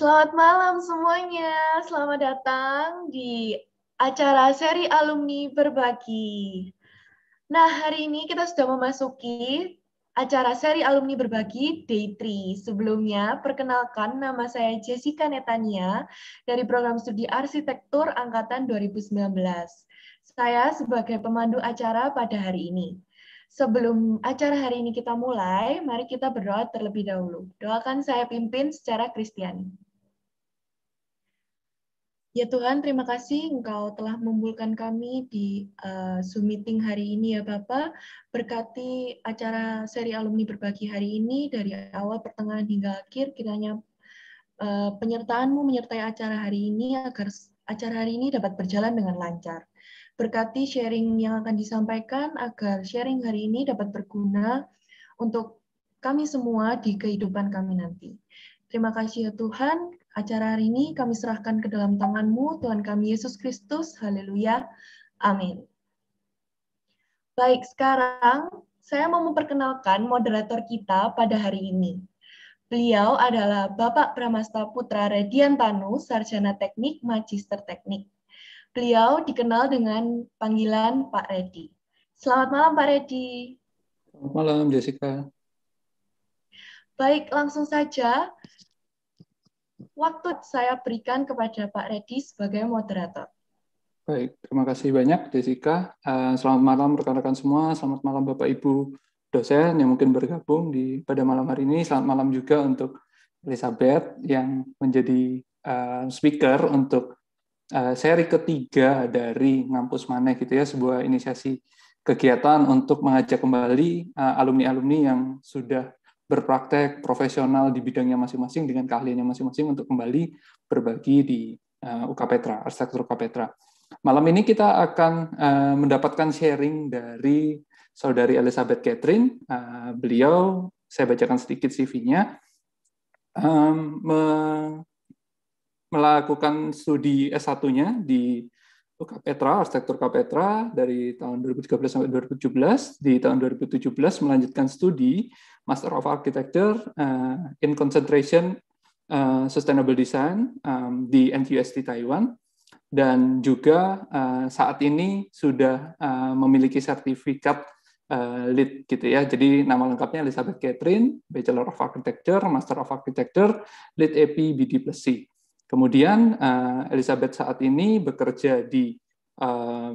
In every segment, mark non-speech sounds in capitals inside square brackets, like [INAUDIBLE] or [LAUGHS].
Selamat malam semuanya. Selamat datang di acara seri alumni berbagi. Nah, hari ini kita sudah memasuki acara seri alumni berbagi Day 3. Sebelumnya, perkenalkan nama saya Jessica Netania dari program studi arsitektur angkatan 2019. Saya sebagai pemandu acara pada hari ini. Sebelum acara hari ini kita mulai, mari kita berdoa terlebih dahulu. Doakan saya pimpin secara Kristiani. Ya Tuhan, terima kasih Engkau telah membulkan kami di uh, Zoom meeting hari ini ya Bapak. Berkati acara seri alumni berbagi hari ini dari awal pertengahan hingga akhir, kiranya uh, penyertaanmu menyertai acara hari ini agar acara hari ini dapat berjalan dengan lancar. Berkati sharing yang akan disampaikan agar sharing hari ini dapat berguna untuk kami semua di kehidupan kami nanti. Terima kasih ya Tuhan, Acara hari ini kami serahkan ke dalam tanganmu, Tuhan kami Yesus Kristus. Haleluya. Amin. Baik, sekarang saya mau memperkenalkan moderator kita pada hari ini. Beliau adalah Bapak Pramasta Putra Radiantanu, Sarjana Teknik, Magister Teknik. Beliau dikenal dengan panggilan Pak Redi. Selamat malam Pak Redi. Selamat malam Jessica. Baik, langsung saja waktu saya berikan kepada Pak Redi sebagai moderator. Baik, terima kasih banyak Desika. Eh, selamat malam rekan-rekan semua, selamat malam Bapak Ibu dosen yang mungkin bergabung di pada malam hari ini. Selamat malam juga untuk Elizabeth yang menjadi eh, speaker untuk eh, seri ketiga dari Ngampus Maneh gitu ya, sebuah inisiasi kegiatan untuk mengajak kembali alumni-alumni yang sudah berpraktek profesional di bidangnya masing-masing dengan keahliannya masing-masing untuk kembali berbagi di eh, UK Petra, Arsitektur UK Petra. Malam ini kita akan eh, mendapatkan sharing dari saudari Elizabeth Catherine. Eh, beliau, saya bacakan sedikit CV-nya, melakukan studi S1-nya di Kapetra, arsitektur Kapetra dari tahun 2013 sampai 2017. Di tahun 2017 melanjutkan studi Master of Architecture uh, in Concentration uh, Sustainable Design um, di NTUST Taiwan dan juga uh, saat ini sudah uh, memiliki sertifikat uh, LEED gitu ya. Jadi nama lengkapnya Elizabeth Catherine, Bachelor of Architecture, Master of Architecture, LEED AP BD+C. Kemudian uh, Elizabeth saat ini bekerja di uh, eh,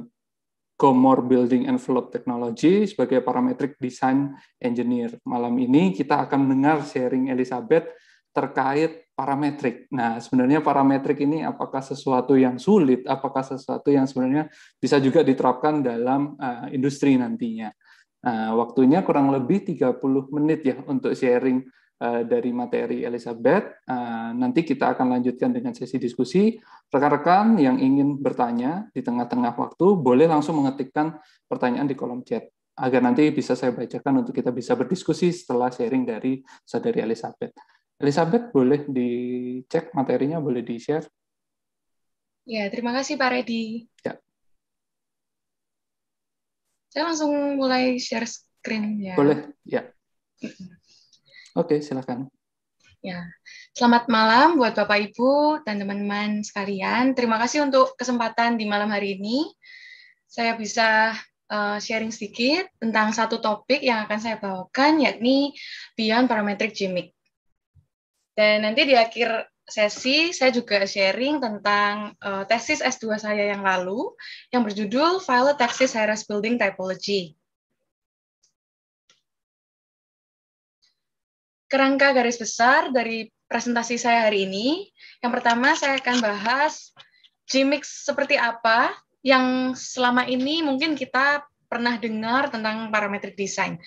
Gomor Building Envelope Technology sebagai parametric design engineer. Malam ini kita akan mendengar sharing Elizabeth terkait parametrik. Nah, sebenarnya parametrik ini apakah sesuatu yang sulit, apakah sesuatu yang sebenarnya bisa juga diterapkan dalam uh, industri nantinya. Uh, waktunya kurang lebih 30 menit ya untuk sharing Eh, dari materi Elizabeth. Eh, nanti kita akan lanjutkan dengan sesi diskusi. Rekan-rekan yang ingin bertanya di tengah-tengah waktu, boleh langsung mengetikkan pertanyaan di kolom chat agar nanti bisa saya bacakan untuk kita bisa berdiskusi setelah sharing dari saudari Elizabeth. Elizabeth, boleh dicek materinya, boleh di-share? Ya, terima kasih Pak Redi. Ya. Saya langsung mulai share screen ya. Boleh, ya. Oke, silakan. Ya, selamat malam buat Bapak Ibu dan teman-teman sekalian. Terima kasih untuk kesempatan di malam hari ini. Saya bisa uh, sharing sedikit tentang satu topik yang akan saya bawakan, yakni Beyond Parametric Gimmick. Dan nanti di akhir sesi saya juga sharing tentang uh, tesis S2 saya yang lalu yang berjudul File Taxis Hierarchy Building Typology. kerangka garis besar dari presentasi saya hari ini. Yang pertama saya akan bahas Gmix seperti apa yang selama ini mungkin kita pernah dengar tentang parametric design.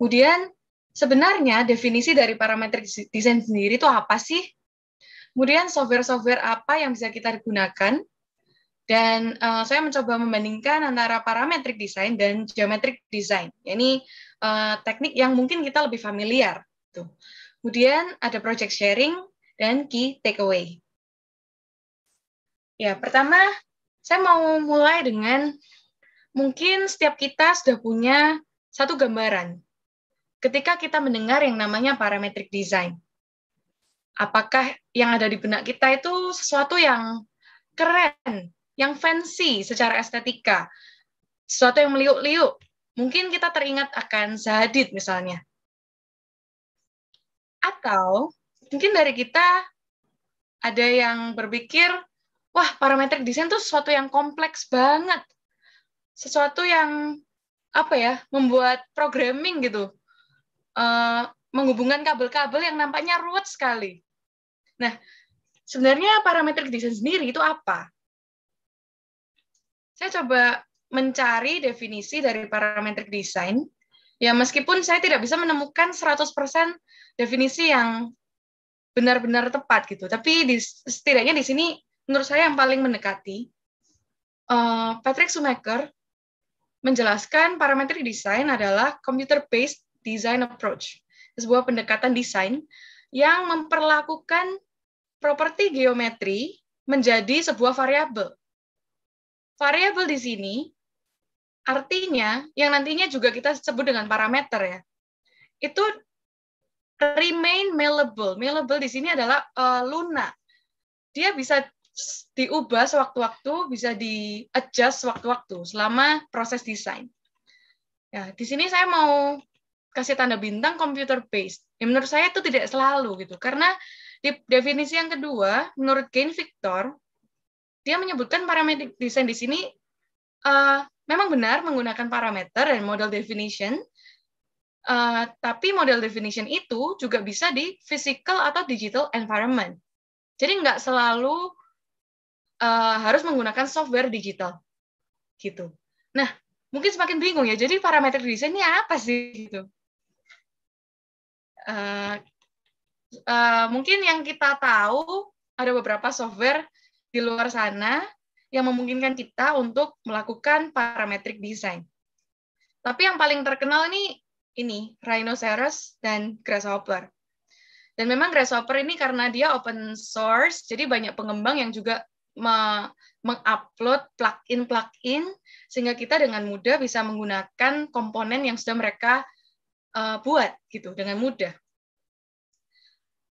Kemudian sebenarnya definisi dari parametric design sendiri itu apa sih? Kemudian software-software apa yang bisa kita gunakan? Dan uh, saya mencoba membandingkan antara parametric design dan geometric design. Ini uh, teknik yang mungkin kita lebih familiar gitu. Kemudian ada project sharing dan key takeaway. Ya, pertama saya mau mulai dengan mungkin setiap kita sudah punya satu gambaran ketika kita mendengar yang namanya parametric design. Apakah yang ada di benak kita itu sesuatu yang keren, yang fancy secara estetika, sesuatu yang meliuk-liuk. Mungkin kita teringat akan Zahadid misalnya, atau mungkin dari kita ada yang berpikir, wah parametric design itu sesuatu yang kompleks banget. Sesuatu yang apa ya, membuat programming gitu. Uh, menghubungkan kabel-kabel yang nampaknya ruwet sekali. Nah, sebenarnya parametric design sendiri itu apa? Saya coba mencari definisi dari parametric design Ya, meskipun saya tidak bisa menemukan 100% definisi yang benar-benar tepat gitu, tapi di, setidaknya di sini menurut saya yang paling mendekati uh, Patrick Sumaker menjelaskan parametric design adalah computer based design approach, sebuah pendekatan desain yang memperlakukan properti geometri menjadi sebuah variabel. Variabel di sini Artinya, yang nantinya juga kita sebut dengan parameter ya, itu remain malleable. Malleable di sini adalah uh, eh, lunak. Dia bisa diubah sewaktu-waktu, bisa di-adjust sewaktu-waktu selama proses desain. Ya, di sini saya mau kasih tanda bintang computer based. Ya, menurut saya itu tidak selalu gitu, karena di definisi yang kedua, menurut Gain Victor, dia menyebutkan parameter desain di sini uh, memang benar menggunakan parameter dan model definition, uh, tapi model definition itu juga bisa di physical atau digital environment. Jadi nggak selalu uh, harus menggunakan software digital, gitu. Nah, mungkin semakin bingung ya. Jadi parameter ini apa sih gitu? Uh, uh, mungkin yang kita tahu ada beberapa software di luar sana yang memungkinkan kita untuk melakukan parametric design. Tapi yang paling terkenal ini ini rhinoceros dan grasshopper. Dan memang grasshopper ini karena dia open source, jadi banyak pengembang yang juga mengupload plugin plugin sehingga kita dengan mudah bisa menggunakan komponen yang sudah mereka uh, buat gitu dengan mudah.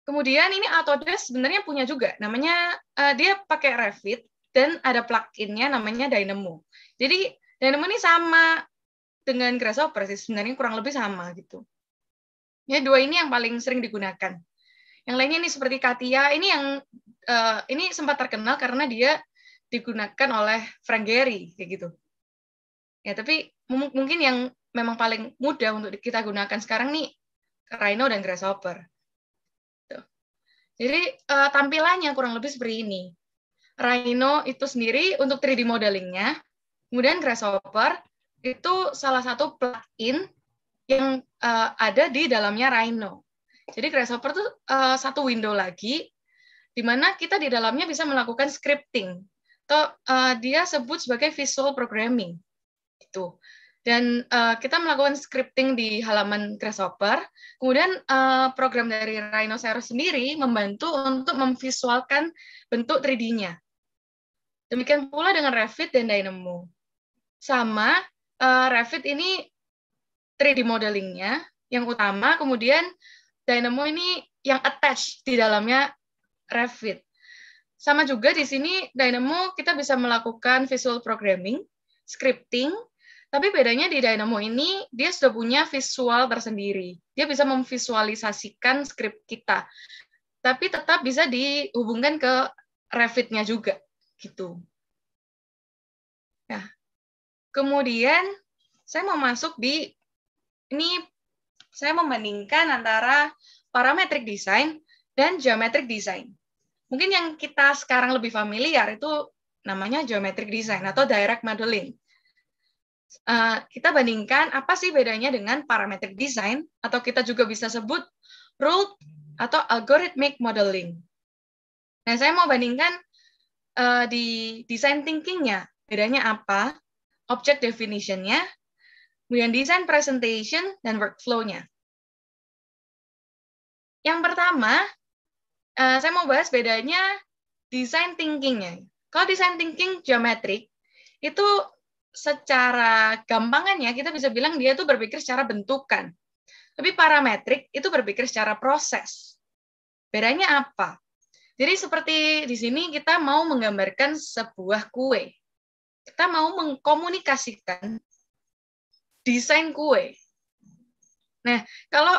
Kemudian ini Autodesk sebenarnya punya juga, namanya uh, dia pakai Revit, dan ada pluginnya namanya Dynamo. Jadi Dynamo ini sama dengan Grasshopper sih sebenarnya kurang lebih sama gitu. Ya dua ini yang paling sering digunakan. Yang lainnya ini seperti Katia ini yang uh, ini sempat terkenal karena dia digunakan oleh Frank Gehry kayak gitu. Ya tapi mungkin yang memang paling mudah untuk kita gunakan sekarang nih Rhino dan Grasshopper. Jadi eh, tampilannya kurang lebih seperti ini. Rhino itu sendiri untuk 3D modelingnya. Kemudian Grasshopper itu salah satu plugin yang uh, ada di dalamnya Rhino. Jadi Grasshopper itu uh, eh, satu window lagi di mana kita di dalamnya bisa melakukan scripting atau uh, dia sebut sebagai visual programming gitu. Dan uh, kita melakukan scripting di halaman Grasshopper. Kemudian uh, program dari Rhinoceros sendiri membantu untuk memvisualkan bentuk 3D-nya Demikian pula dengan Revit dan Dynamo. Sama, uh, Revit ini 3D modelingnya yang utama, kemudian Dynamo ini yang attach di dalamnya Revit. Sama juga di sini Dynamo kita bisa melakukan visual programming, scripting, tapi bedanya di Dynamo ini dia sudah punya visual tersendiri. Dia bisa memvisualisasikan script kita. Tapi tetap bisa dihubungkan ke Revit-nya juga gitu. Ya. Kemudian saya mau masuk di ini saya membandingkan antara parametric design dan geometric design. Mungkin yang kita sekarang lebih familiar itu namanya geometric design atau direct modeling. Eh, kita bandingkan apa sih bedanya dengan parametric design atau kita juga bisa sebut rule atau algorithmic modeling. Nah, saya mau bandingkan uh, di design thinkingnya bedanya apa, object definitionnya, kemudian design presentation dan workflow-nya. Yang pertama, uh, saya mau bahas bedanya design thinking-nya. Kalau design thinking geometrik, itu secara gampangannya kita bisa bilang dia itu berpikir secara bentukan. Tapi parametrik itu berpikir secara proses. Bedanya apa? Jadi seperti di sini kita mau menggambarkan sebuah kue. Kita mau mengkomunikasikan desain kue. Nah, kalau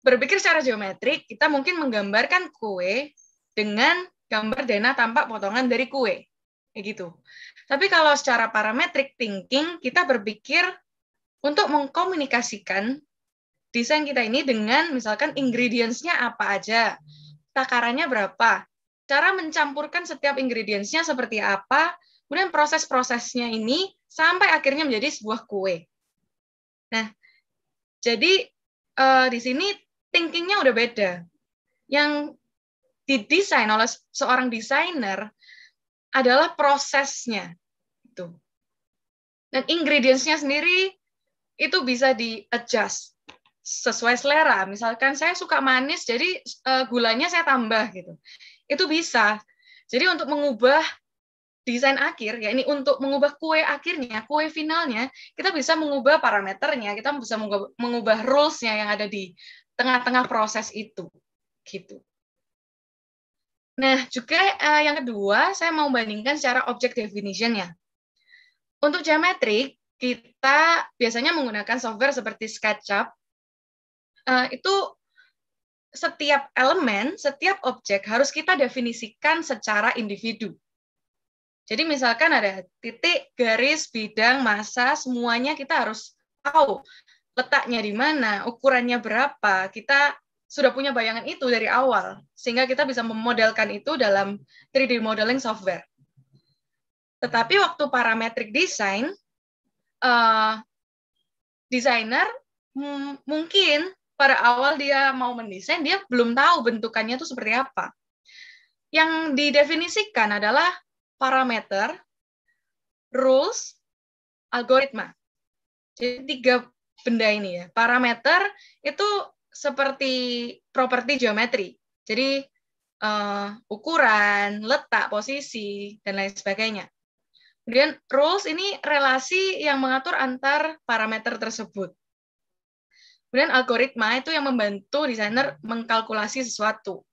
berpikir secara geometrik, kita mungkin menggambarkan kue dengan gambar dana tampak potongan dari kue. Kayak gitu. Tapi kalau secara parametric thinking, kita berpikir untuk mengkomunikasikan desain kita ini dengan misalkan ingredients-nya apa aja, takarannya berapa, cara mencampurkan setiap ingredientsnya seperti apa, kemudian proses-prosesnya ini sampai akhirnya menjadi sebuah kue. Nah, jadi uh, di sini thinkingnya udah beda. Yang didesain oleh seorang desainer adalah prosesnya, itu. Dan ingredientsnya sendiri itu bisa di adjust sesuai selera. Misalkan saya suka manis, jadi eh, gulanya saya tambah gitu. Itu bisa. Jadi untuk mengubah desain akhir, ya ini untuk mengubah kue akhirnya, kue finalnya, kita bisa mengubah parameternya, kita bisa mengubah, mengubah rules-nya yang ada di tengah-tengah proses itu. Gitu. Nah, juga uh, yang kedua, saya mau bandingkan secara object definition-nya. Untuk geometric kita biasanya menggunakan software seperti SketchUp Eh, itu setiap elemen, setiap objek harus kita definisikan secara individu. Jadi misalkan ada titik, garis, bidang, masa, semuanya kita harus tahu letaknya di mana, ukurannya berapa. Kita sudah punya bayangan itu dari awal, sehingga kita bisa memodelkan itu dalam 3D modeling software. Tetapi waktu parametric design, uh, desainer mungkin pada awal dia mau mendesain dia belum tahu bentukannya itu seperti apa. Yang didefinisikan adalah parameter, rules, algoritma. Jadi tiga benda ini ya. Parameter itu seperti properti geometri. Jadi uh, ukuran, letak, posisi, dan lain sebagainya. Kemudian rules ini relasi yang mengatur antar parameter tersebut. Kemudian algoritma itu yang membantu desainer mengkalkulasi sesuatu.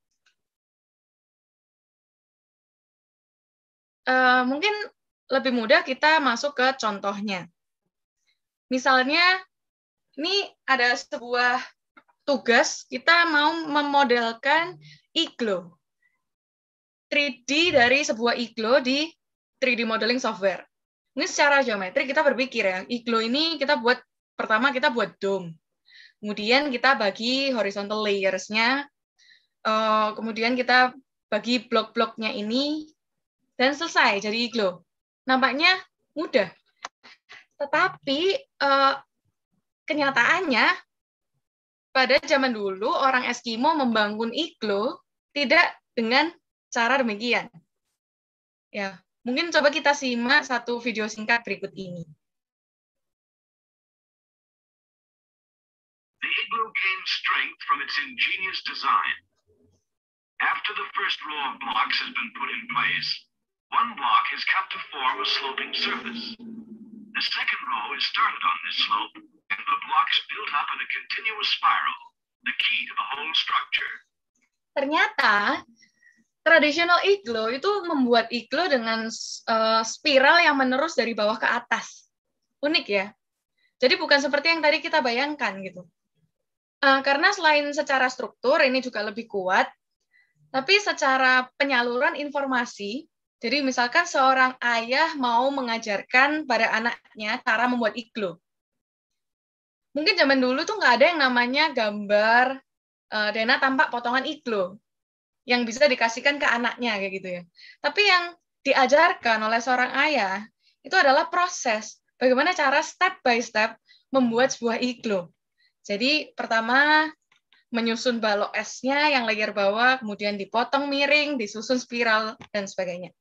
Uh, mungkin lebih mudah kita masuk ke contohnya. Misalnya, ini ada sebuah tugas kita mau memodelkan iglo. 3D dari sebuah iglo di 3D modeling software. Ini secara geometri kita berpikir ya, iglo ini kita buat, pertama kita buat dome Kemudian kita bagi horizontal layers-nya, eh, kemudian kita bagi blok-bloknya ini, dan selesai jadi iglo. Nampaknya mudah. Tetapi eh, kenyataannya pada zaman dulu orang Eskimo membangun iglo tidak dengan cara demikian. Ya, mungkin coba kita simak satu video singkat berikut ini. igloo gained strength from its ingenious design. After the first row of blocks has been put in place, one block is cut to form a sloping surface. The second row is started on this slope, and the blocks built up in a continuous spiral, the key to the whole structure. Ternyata traditional iglo itu membuat iglo dengan uh, spiral yang menerus dari bawah ke atas. Unik ya. Jadi bukan seperti yang tadi kita bayangkan gitu. Uh, karena selain secara struktur ini juga lebih kuat, tapi secara penyaluran informasi, jadi misalkan seorang ayah mau mengajarkan pada anaknya cara membuat iglo. Mungkin zaman dulu tuh nggak ada yang namanya gambar uh, eh, dana tampak potongan iglo yang bisa dikasihkan ke anaknya kayak gitu ya. Tapi yang diajarkan oleh seorang ayah itu adalah proses bagaimana cara step by step membuat sebuah iglo jadi pertama menyusun balok esnya yang layer bawah, kemudian dipotong miring, disusun spiral, dan sebagainya.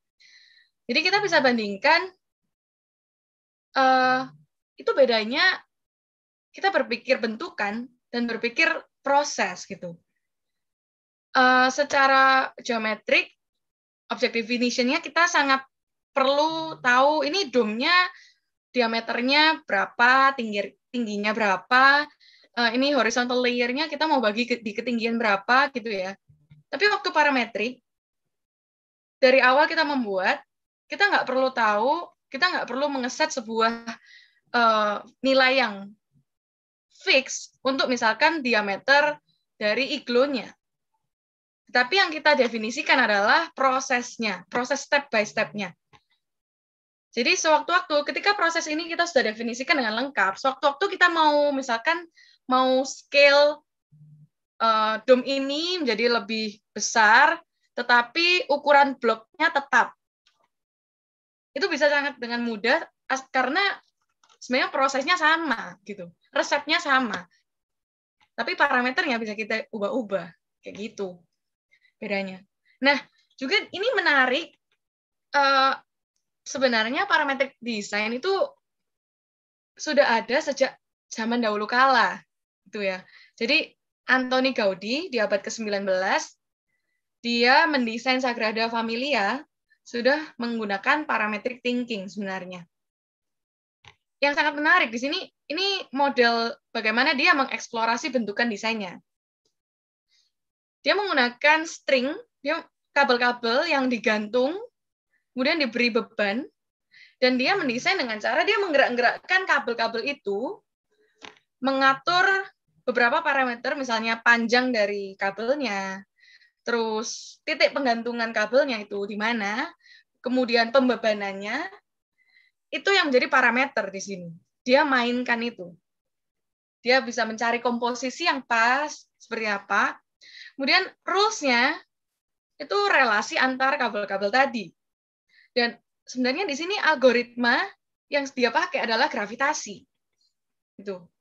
Jadi kita bisa bandingkan uh, itu bedanya kita berpikir bentukan dan berpikir proses gitu. Uh, secara geometrik, objek definitionnya kita sangat perlu tahu ini domnya diameternya berapa, tinggi, tingginya berapa, uh, ini horizontal layernya kita mau bagi ke, di ketinggian berapa gitu ya. Tapi waktu parametrik, dari awal kita membuat, kita nggak perlu tahu, kita nggak perlu mengeset sebuah uh, nilai yang fix untuk misalkan diameter dari iglonya. Tapi yang kita definisikan adalah prosesnya, proses step by step-nya. Jadi sewaktu-waktu ketika proses ini kita sudah definisikan dengan lengkap, sewaktu-waktu kita mau misalkan mau scale uh, dom ini menjadi lebih besar, tetapi ukuran bloknya tetap. Itu bisa sangat dengan mudah karena sebenarnya prosesnya sama gitu, resepnya sama, tapi parameternya bisa kita ubah-ubah kayak gitu bedanya. Nah juga ini menarik uh, sebenarnya parametric design itu sudah ada sejak zaman dahulu kala itu ya. Jadi Antoni Gaudi di abad ke-19 dia mendesain Sagrada Familia sudah menggunakan parametric thinking sebenarnya. Yang sangat menarik di sini ini model bagaimana dia mengeksplorasi bentukan desainnya. Dia menggunakan string, dia kabel-kabel yang digantung, kemudian diberi beban, dan dia mendesain dengan cara dia menggerak-gerakkan kabel-kabel itu, mengatur beberapa parameter misalnya panjang dari kabelnya, terus titik penggantungan kabelnya itu di mana, kemudian pembebanannya, itu yang menjadi parameter di sini. Dia mainkan itu. Dia bisa mencari komposisi yang pas, seperti apa. Kemudian rules-nya itu relasi antar kabel-kabel tadi. Dan sebenarnya di sini algoritma yang dia pakai adalah gravitasi. Itu.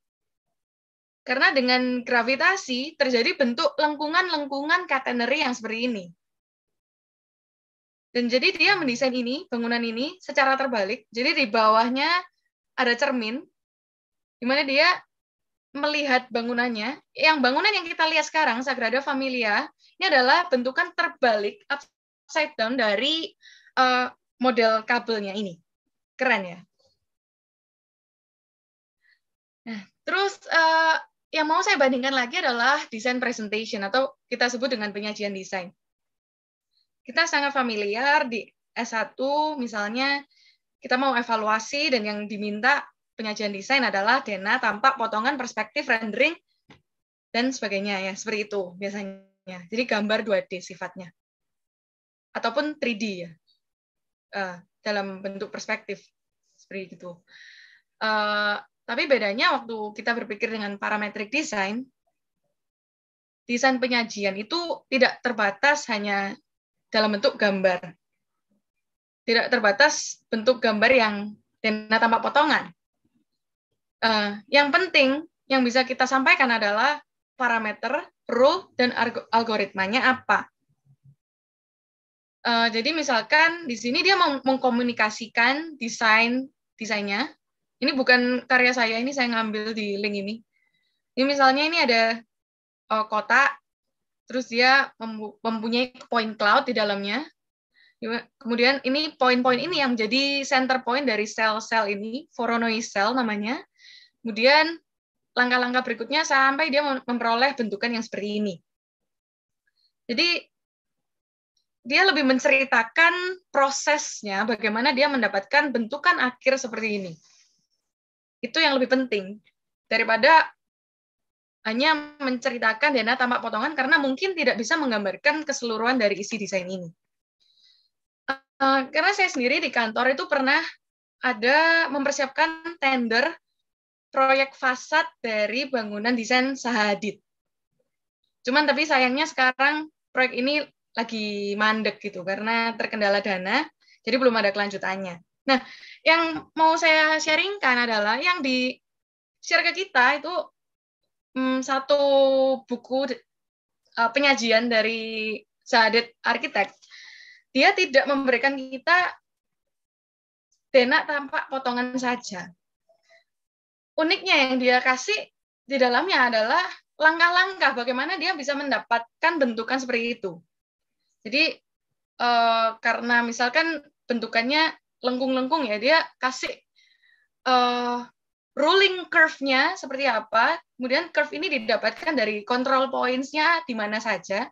Karena dengan gravitasi terjadi bentuk lengkungan-lengkungan katenary yang seperti ini. Dan jadi dia mendesain ini, bangunan ini secara terbalik. Jadi di bawahnya ada cermin, di mana dia melihat bangunannya. Yang bangunan yang kita lihat sekarang, Sagrada Familia, ini adalah bentukan terbalik, upside down dari uh, model kabelnya ini. Keren ya? Nah, terus uh, yang mau saya bandingkan lagi adalah desain presentation atau kita sebut dengan penyajian desain. Kita sangat familiar di S1 misalnya kita mau evaluasi dan yang diminta penyajian desain adalah dena, tampak, potongan, perspektif, rendering, dan sebagainya ya seperti itu biasanya. Jadi gambar 2D sifatnya ataupun 3D ya uh, dalam bentuk perspektif seperti itu. Uh, eh, tapi bedanya waktu kita berpikir dengan parametric design, desain penyajian itu tidak terbatas hanya dalam bentuk gambar. Tidak terbatas bentuk gambar yang dana tampak potongan. Uh, yang penting yang bisa kita sampaikan adalah parameter, rule, dan algoritmanya apa. Uh, jadi misalkan di sini dia mengkomunikasikan desain desainnya ini bukan karya saya, ini saya ngambil di link ini. Ini misalnya ini ada uh, eh, kotak, terus dia mempunyai point cloud di dalamnya. Kemudian ini poin-poin ini yang menjadi center point dari sel-sel ini, Voronoi cell namanya. Kemudian langkah-langkah berikutnya sampai dia memperoleh bentukan yang seperti ini. Jadi dia lebih menceritakan prosesnya bagaimana dia mendapatkan bentukan akhir seperti ini itu yang lebih penting daripada hanya menceritakan dana tampak potongan karena mungkin tidak bisa menggambarkan keseluruhan dari isi desain ini. Eh, karena saya sendiri di kantor itu pernah ada mempersiapkan tender proyek fasad dari bangunan desain Sahadit. Cuman tapi sayangnya sekarang proyek ini lagi mandek gitu karena terkendala dana, jadi belum ada kelanjutannya. Nah, yang mau saya sharingkan adalah yang di share ke kita itu um, satu buku uh, penyajian dari Sadet Arsitek. Dia tidak memberikan kita denak tanpa potongan saja. Uniknya yang dia kasih di dalamnya adalah langkah-langkah bagaimana dia bisa mendapatkan bentukan seperti itu. Jadi uh, karena misalkan bentukannya lengkung-lengkung ya dia kasih uh, ruling curve-nya seperti apa kemudian curve ini didapatkan dari control points-nya di mana saja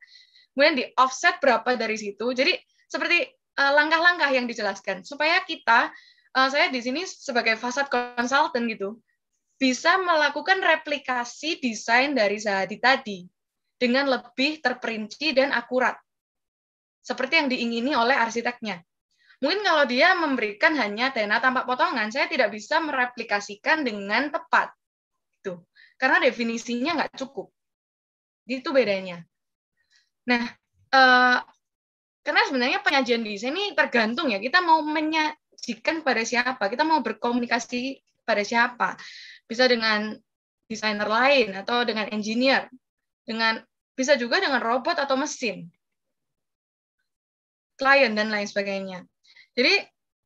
kemudian di offset berapa dari situ jadi seperti langkah eh, langkah-langkah yang dijelaskan supaya kita uh, saya di sini sebagai fasad consultant gitu bisa melakukan replikasi desain dari Zahadi tadi dengan lebih terperinci dan akurat seperti yang diingini oleh arsiteknya. Mungkin kalau dia memberikan hanya dana tanpa potongan, saya tidak bisa mereplikasikan dengan tepat. Itu. Karena definisinya nggak cukup. Itu bedanya. Nah, eh, karena sebenarnya penyajian di sini tergantung ya, kita mau menyajikan pada siapa, kita mau berkomunikasi pada siapa. Bisa dengan desainer lain atau dengan engineer, dengan bisa juga dengan robot atau mesin, klien dan lain sebagainya. Jadi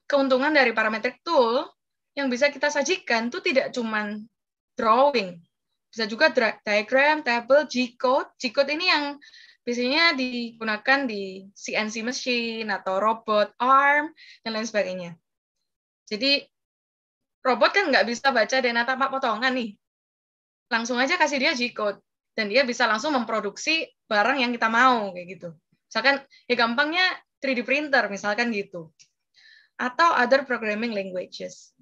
keuntungan dari parametric tool yang bisa kita sajikan itu tidak cuma drawing, bisa juga diagram, table, G-code. G-code ini yang biasanya digunakan di CNC machine atau robot arm dan lain sebagainya. Jadi robot kan nggak bisa baca DNA tanpa potongan nih. Langsung aja kasih dia G-code dan dia bisa langsung memproduksi barang yang kita mau kayak gitu. Misalkan ya gampangnya 3D printer misalkan gitu atau other programming languages.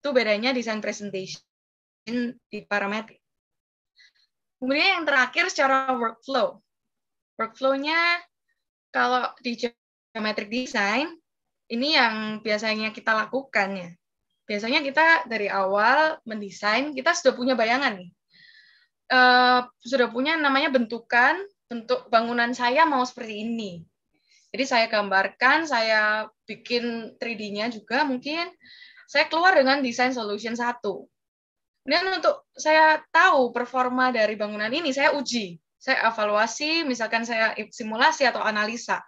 Itu bedanya desain presentation di parameter. Kemudian yang terakhir secara workflow. Workflow-nya kalau di geometric design, ini yang biasanya kita lakukan ya. Biasanya kita dari awal mendesain, kita sudah punya bayangan nih. Uh, sudah punya namanya bentukan, bentuk bangunan saya mau seperti ini. Jadi saya gambarkan, saya bikin 3D-nya juga mungkin saya keluar dengan desain solution satu. Kemudian untuk saya tahu performa dari bangunan ini, saya uji, saya evaluasi, misalkan saya simulasi atau analisa.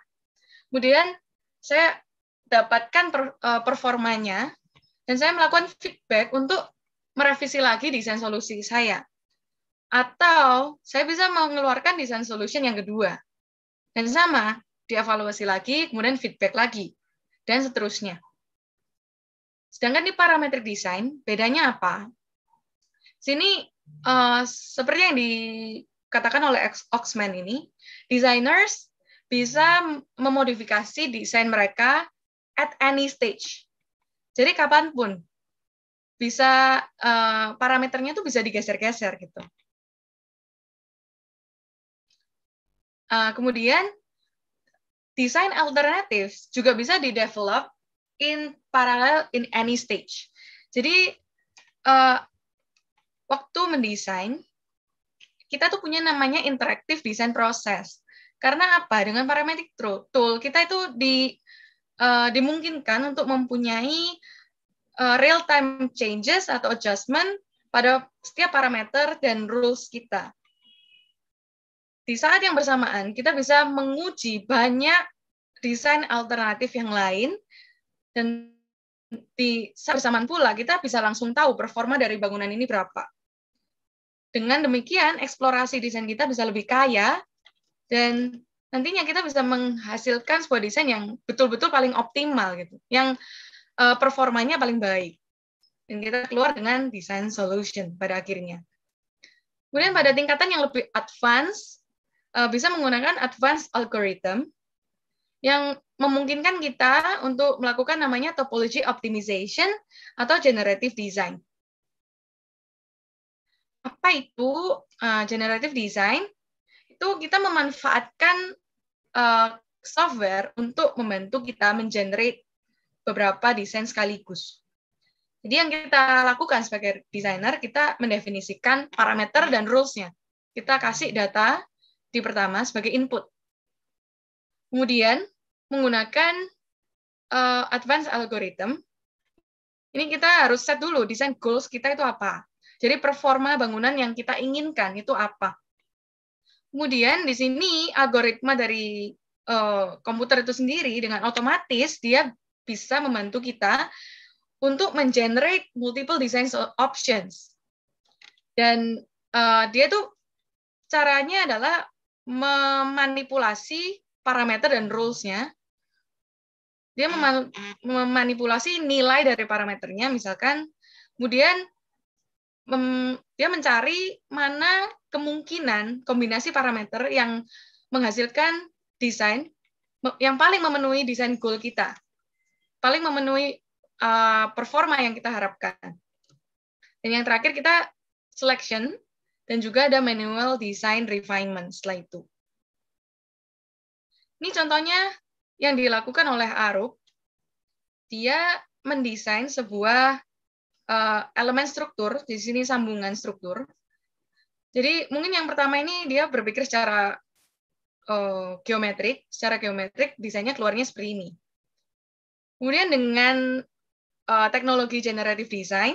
Kemudian saya dapatkan eh, performanya dan saya melakukan feedback untuk merevisi lagi desain solusi saya. Atau saya bisa mengeluarkan desain solution yang kedua. Dan sama, dievaluasi lagi, kemudian feedback lagi, dan seterusnya. Sedangkan di parametric design, bedanya apa? Sini, uh, seperti yang dikatakan oleh Oxman ini, designers bisa memodifikasi desain mereka at any stage. Jadi kapanpun bisa uh, parameternya itu bisa digeser-geser gitu. Uh, kemudian desain alternatif juga bisa di develop in parallel in any stage. Jadi uh, waktu mendesain kita tuh punya namanya interaktif desain proses. Karena apa? Dengan parametric tool kita itu di uh, dimungkinkan untuk mempunyai uh, eh, real time changes atau adjustment pada setiap parameter dan rules kita di saat yang bersamaan kita bisa menguji banyak desain alternatif yang lain dan di saat bersamaan pula kita bisa langsung tahu performa dari bangunan ini berapa. Dengan demikian, eksplorasi desain kita bisa lebih kaya dan nantinya kita bisa menghasilkan sebuah desain yang betul-betul paling optimal gitu, yang uh, performanya paling baik. Dan kita keluar dengan desain solution pada akhirnya. Kemudian pada tingkatan yang lebih advance, Eh, bisa menggunakan advanced algorithm yang memungkinkan kita untuk melakukan namanya topology optimization atau generative design. Apa itu uh, generative design? Itu kita memanfaatkan uh, software untuk membantu kita mengenerate beberapa desain sekaligus. Jadi yang kita lakukan sebagai desainer, kita mendefinisikan parameter dan rules-nya. Kita kasih data di pertama sebagai input. Kemudian menggunakan uh, advanced algorithm. Ini kita harus set dulu desain goals kita itu apa. Jadi performa bangunan yang kita inginkan itu apa. Kemudian di sini algoritma dari uh, komputer itu sendiri dengan otomatis dia bisa membantu kita untuk mengenerate multiple design options. Dan uh, dia tuh caranya adalah memanipulasi parameter dan rules-nya. Dia memanipulasi nilai dari parameternya, misalkan. Kemudian dia mencari mana kemungkinan kombinasi parameter yang menghasilkan desain yang paling memenuhi desain goal kita, paling memenuhi uh, performa yang kita harapkan. Dan yang terakhir kita selection dan juga ada manual design refinement setelah itu. Ini contohnya yang dilakukan oleh Arup. Dia mendesain sebuah uh, elemen struktur, di sini sambungan struktur. Jadi mungkin yang pertama ini dia berpikir secara uh, geometrik, secara geometrik desainnya keluarnya seperti ini. Kemudian dengan uh, teknologi generative design,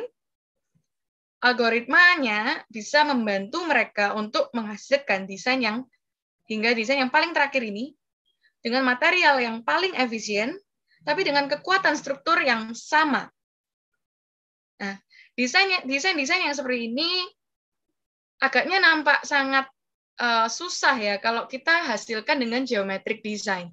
algoritmanya bisa membantu mereka untuk menghasilkan desain yang hingga desain yang paling terakhir ini dengan material yang paling efisien, tapi dengan kekuatan struktur yang sama. Nah, desain desain desain yang seperti ini agaknya nampak sangat uh, susah ya kalau kita hasilkan dengan geometric design.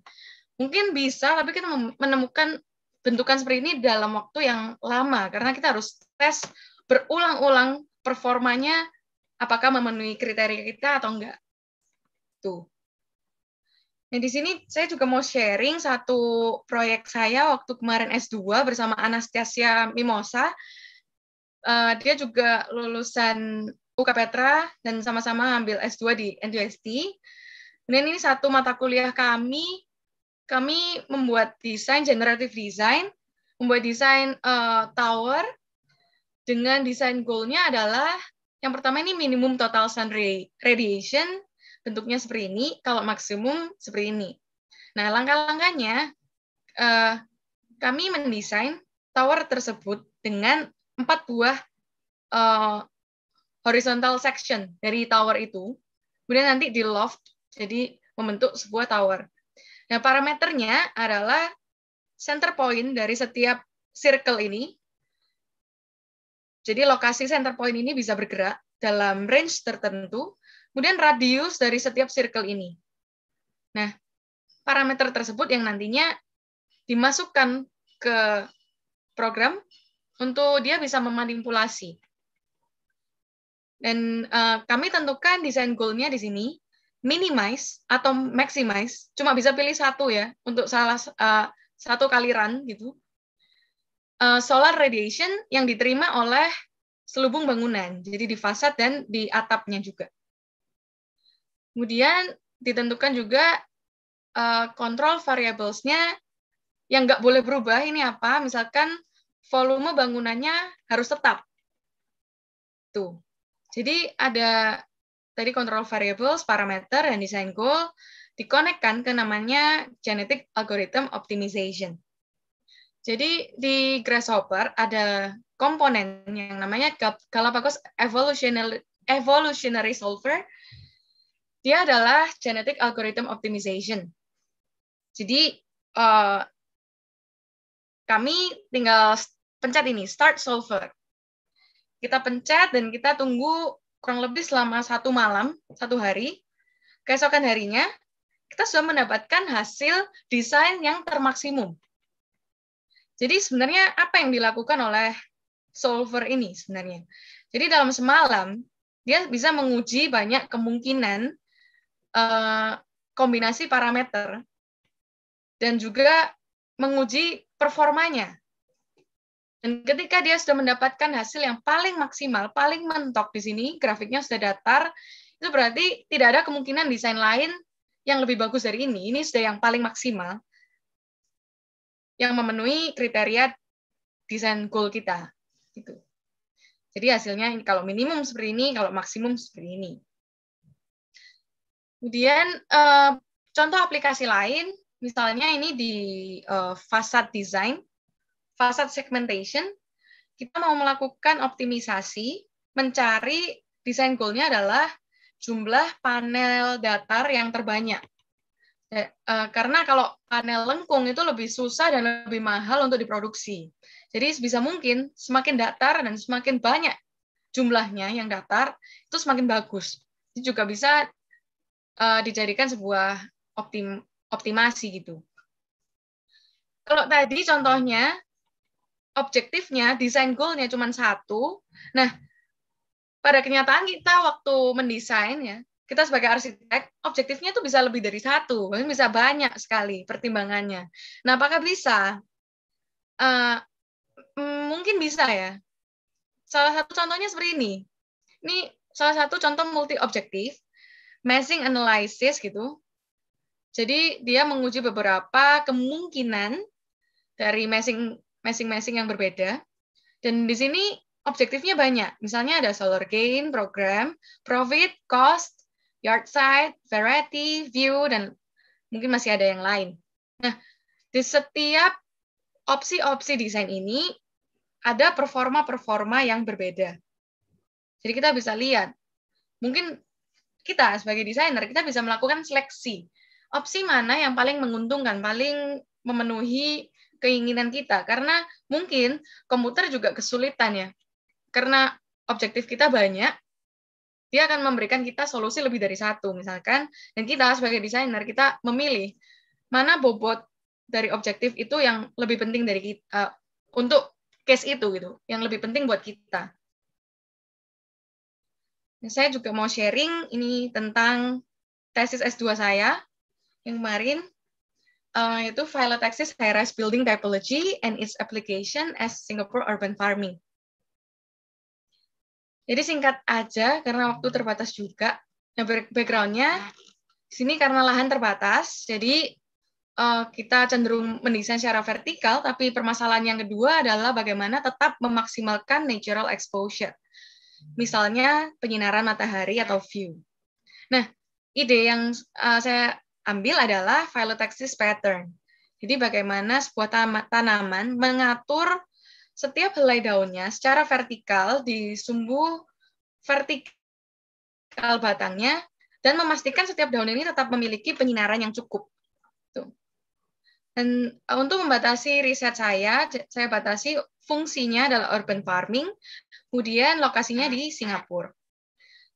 Mungkin bisa, tapi kita menemukan bentukan seperti ini dalam waktu yang lama karena kita harus tes berulang-ulang performanya apakah memenuhi kriteria kita atau enggak. Tuh. Nah, di sini saya juga mau sharing satu proyek saya waktu kemarin S2 bersama Anastasia Mimosa. Uh, dia juga lulusan UK Petra dan sama-sama ngambil S2 di NUST. Kemudian ini satu mata kuliah kami, kami membuat desain generative design, membuat desain uh, tower dengan desain goalnya adalah yang pertama ini minimum total sun radiation bentuknya seperti ini, kalau maksimum seperti ini. Nah, langkah-langkahnya eh, kami mendesain tower tersebut dengan empat buah eh, horizontal section dari tower itu, kemudian nanti di loft, jadi membentuk sebuah tower. Nah, parameternya adalah center point dari setiap circle ini, jadi lokasi center point ini bisa bergerak dalam range tertentu, kemudian radius dari setiap circle ini. Nah, parameter tersebut yang nantinya dimasukkan ke program untuk dia bisa memanipulasi. Dan uh, kami tentukan desain goal-nya di sini, minimize atau maximize, cuma bisa pilih satu ya, untuk salah uh, satu kali run gitu. Eh, solar radiation yang diterima oleh selubung bangunan, jadi di fasad dan di atapnya juga. Kemudian ditentukan juga eh, kontrol uh, variables-nya yang nggak boleh berubah ini apa? Misalkan volume bangunannya harus tetap. Tuh. Jadi ada tadi kontrol variables, parameter, dan design goal dikonekkan ke namanya genetic algorithm optimization. Jadi di Grasshopper ada komponen yang namanya Galapagos Evolutionary, Evolutionary Solver. Dia adalah genetic algorithm optimization. Jadi uh, kami tinggal pencet ini start solver. Kita pencet dan kita tunggu kurang lebih selama satu malam, satu hari. Keesokan harinya kita sudah mendapatkan hasil desain yang termaksimum jadi sebenarnya apa yang dilakukan oleh solver ini sebenarnya? Jadi dalam semalam dia bisa menguji banyak kemungkinan eh, kombinasi parameter dan juga menguji performanya. Dan ketika dia sudah mendapatkan hasil yang paling maksimal, paling mentok di sini, grafiknya sudah datar, itu berarti tidak ada kemungkinan desain lain yang lebih bagus dari ini. Ini sudah yang paling maksimal yang memenuhi kriteria desain goal kita gitu. Jadi hasilnya kalau minimum seperti ini, kalau maksimum seperti ini. Kemudian eh, contoh aplikasi lain, misalnya ini di eh, fasad design, fasad segmentation, kita mau melakukan optimisasi, mencari desain goalnya adalah jumlah panel datar yang terbanyak. Eh, karena kalau panel lengkung itu lebih susah dan lebih mahal untuk diproduksi. Jadi bisa mungkin semakin datar dan semakin banyak jumlahnya yang datar itu semakin bagus. Itu juga bisa uh, dijadikan sebuah optim optimasi gitu. Kalau tadi contohnya objektifnya desain goalnya cuma satu. Nah, pada kenyataan kita waktu mendesain ya kita sebagai arsitek objektifnya itu bisa lebih dari satu, mungkin bisa banyak sekali pertimbangannya. Nah, apakah bisa? Uh, mungkin bisa ya. Salah satu contohnya seperti ini. Ini salah satu contoh multi objektif, meshing analysis gitu. Jadi dia menguji beberapa kemungkinan dari meshing meshing meshing yang berbeda. Dan di sini objektifnya banyak. Misalnya ada solar gain, program, profit, cost, Yardside, variety, view, dan mungkin masih ada yang lain. Nah, di setiap opsi-opsi desain ini, ada performa-performa yang berbeda. Jadi kita bisa lihat, mungkin kita sebagai desainer, kita bisa melakukan seleksi. Opsi mana yang paling menguntungkan, paling memenuhi keinginan kita. Karena mungkin komputer juga kesulitan ya. Karena objektif kita banyak, dia akan memberikan kita solusi lebih dari satu misalkan dan kita sebagai desainer kita memilih mana bobot dari objektif itu yang lebih penting dari kita uh, eh, untuk case itu gitu yang lebih penting buat kita nah, saya juga mau sharing ini tentang tesis S2 saya yang kemarin uh, yaitu Phylotexis High Rise Building Typology and its Application as Singapore Urban Farming. Jadi singkat aja karena waktu terbatas juga. Nah backgroundnya sini karena lahan terbatas, jadi uh, kita cenderung mendesain secara vertikal. Tapi permasalahan yang kedua adalah bagaimana tetap memaksimalkan natural exposure, misalnya penyinaran matahari atau view. Nah ide yang uh, saya ambil adalah phyllotaxis pattern. Jadi bagaimana sebuah tanaman mengatur setiap helai daunnya secara vertikal di sumbu vertikal batangnya dan memastikan setiap daun ini tetap memiliki penyinaran yang cukup. Tuh. Dan eh, untuk membatasi riset saya, saya batasi fungsinya adalah urban farming, kemudian lokasinya di Singapura.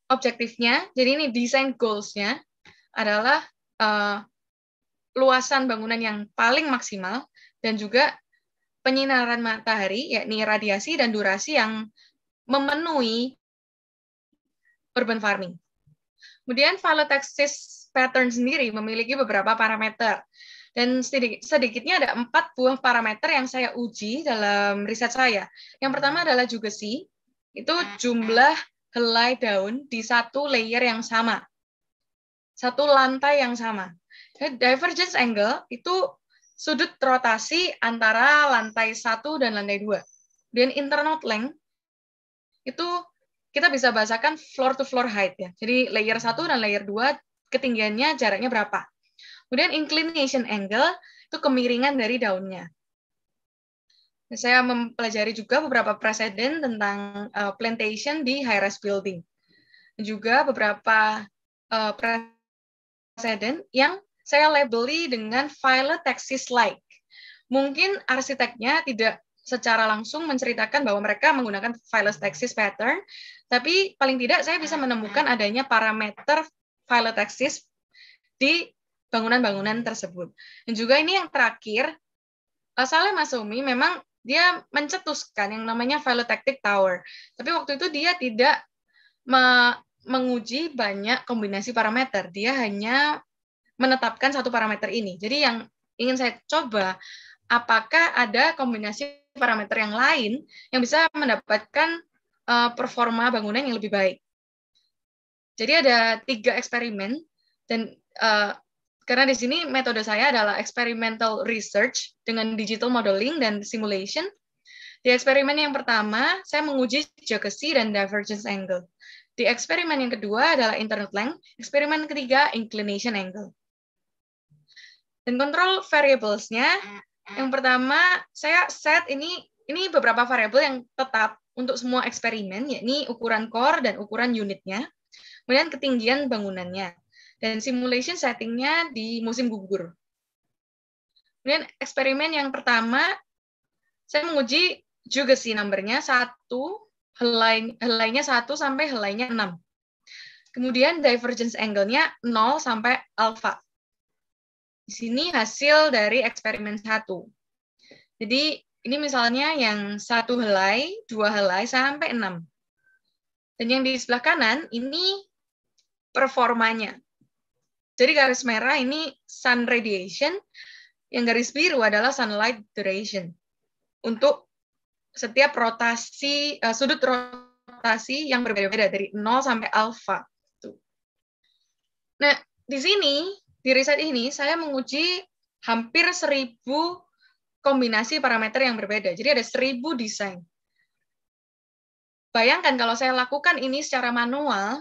Objektifnya, jadi ini design goals-nya adalah uh, luasan bangunan yang paling maksimal dan juga penyinaran matahari, yakni radiasi dan durasi yang memenuhi urban farming. Kemudian phalotaxis pattern sendiri memiliki beberapa parameter. Dan sedikitnya ada empat buah parameter yang saya uji dalam riset saya. Yang pertama adalah juga sih, itu jumlah helai daun di satu layer yang sama. Satu lantai yang sama. Divergence angle itu sudut rotasi antara lantai satu dan lantai dua. Dan internal length itu kita bisa bahasakan floor to floor height ya. Jadi layer satu dan layer dua ketinggiannya jaraknya berapa. Kemudian inclination angle itu kemiringan dari daunnya. Saya mempelajari juga beberapa presiden tentang uh, plantation di high-rise building. Juga beberapa uh, eh, presiden yang saya labeli dengan file Texas like. Mungkin arsiteknya tidak secara langsung menceritakan bahwa mereka menggunakan phylotaxis pattern, tapi paling tidak saya bisa menemukan adanya parameter phylotaxis di bangunan-bangunan tersebut. Dan juga ini yang terakhir, eh, Saleh Masumi memang dia mencetuskan yang namanya Tactic tower, tapi waktu itu dia tidak menguji banyak kombinasi parameter, dia hanya menetapkan satu parameter ini. Jadi yang ingin saya coba, apakah ada kombinasi parameter yang lain yang bisa mendapatkan uh, performa bangunan yang lebih baik. Jadi ada tiga eksperimen dan uh, karena di sini metode saya adalah experimental research dengan digital modeling dan simulation. Di eksperimen yang pertama, saya menguji Jocassee dan divergence angle. Di eksperimen yang kedua adalah internet length, eksperimen ketiga inclination angle. Dan kontrol variablesnya, mm, mm. yang pertama saya set ini ini beberapa variabel yang tetap untuk semua eksperimen, yakni ukuran core dan ukuran unitnya, kemudian ketinggian bangunannya, dan simulation settingnya di musim gugur. Kemudian eksperimen yang pertama, saya menguji juga sih numbernya satu helai helainya satu sampai helainya 6. Kemudian divergence angle-nya 0 sampai alpha. Di sini hasil dari eksperimen satu. Jadi ini misalnya yang satu helai, dua helai, sampai enam. Dan yang di sebelah kanan ini performanya. Jadi garis merah ini sun radiation, yang garis biru adalah sunlight duration. Untuk setiap rotasi eh, sudut rotasi yang berbeda-beda dari 0 sampai alpha Nah, di sini di riset ini saya menguji hampir 1000 kombinasi parameter yang berbeda. Jadi ada 1000 desain. Bayangkan kalau saya lakukan ini secara manual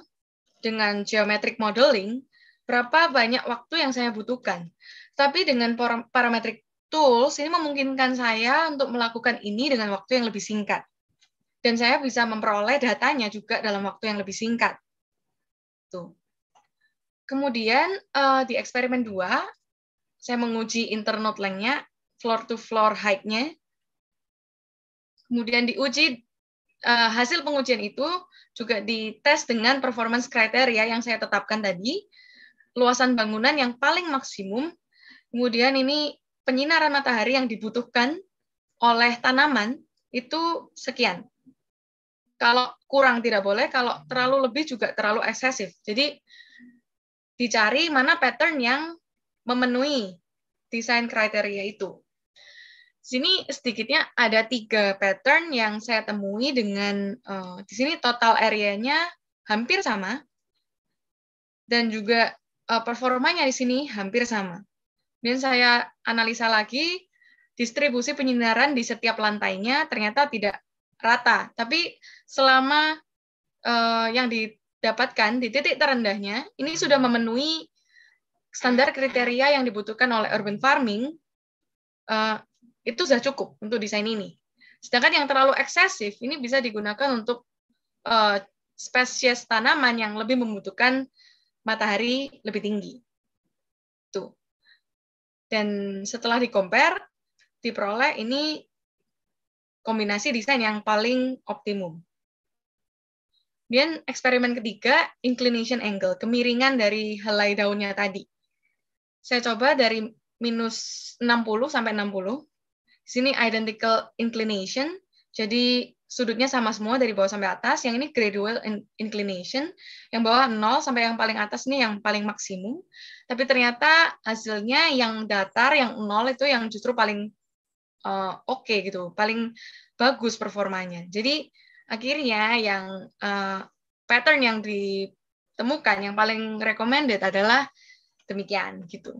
dengan geometric modeling, berapa banyak waktu yang saya butuhkan. Tapi dengan parametric tools ini memungkinkan saya untuk melakukan ini dengan waktu yang lebih singkat. Dan saya bisa memperoleh datanya juga dalam waktu yang lebih singkat. Tuh. Kemudian uh, di eksperimen 2, saya menguji internot lengnya, floor to floor height-nya. Kemudian diuji uh, hasil pengujian itu juga dites dengan performance kriteria yang saya tetapkan tadi, luasan bangunan yang paling maksimum, kemudian ini penyinaran matahari yang dibutuhkan oleh tanaman itu sekian. Kalau kurang tidak boleh, kalau terlalu lebih juga terlalu eksesif. Jadi dicari mana pattern yang memenuhi desain kriteria itu. Di Sini sedikitnya ada tiga pattern yang saya temui dengan uh, di sini total areanya hampir sama dan juga uh, performanya di sini hampir sama. Dan saya analisa lagi distribusi penyinaran di setiap lantainya ternyata tidak rata, tapi selama uh, yang di dapatkan di titik terendahnya ini sudah memenuhi standar kriteria yang dibutuhkan oleh urban farming eh, itu sudah cukup untuk desain ini. Sedangkan yang terlalu eksesif ini bisa digunakan untuk eh, spesies tanaman yang lebih membutuhkan matahari lebih tinggi. Tuh. Dan setelah dikompar, diperoleh ini kombinasi desain yang paling optimum. Kemudian eksperimen ketiga, inclination angle, kemiringan dari helai daunnya tadi. Saya coba dari minus 60 sampai 60. Di sini identical inclination, jadi sudutnya sama semua dari bawah sampai atas. Yang ini gradual inclination, yang bawah 0 sampai yang paling atas ini yang paling maksimum. Tapi ternyata hasilnya yang datar, yang 0 itu yang justru paling uh, oke okay gitu, paling bagus performanya. Jadi akhirnya yang uh, pattern yang ditemukan yang paling recommended adalah demikian gitu.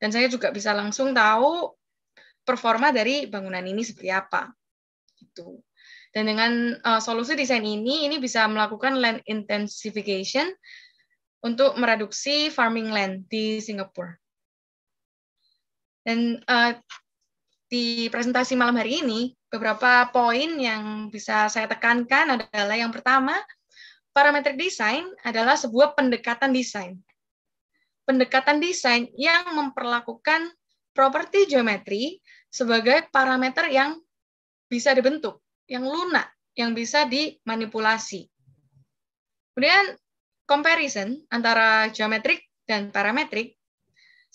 Dan saya juga bisa langsung tahu performa dari bangunan ini seperti apa. Gitu. Dan dengan uh, solusi desain ini ini bisa melakukan land intensification untuk mereduksi farming land di Singapura. Dan uh, di presentasi malam hari ini, beberapa poin yang bisa saya tekankan adalah yang pertama, parametrik desain adalah sebuah pendekatan desain. Pendekatan desain yang memperlakukan properti geometri sebagai parameter yang bisa dibentuk, yang lunak, yang bisa dimanipulasi. Kemudian comparison antara geometrik dan parametrik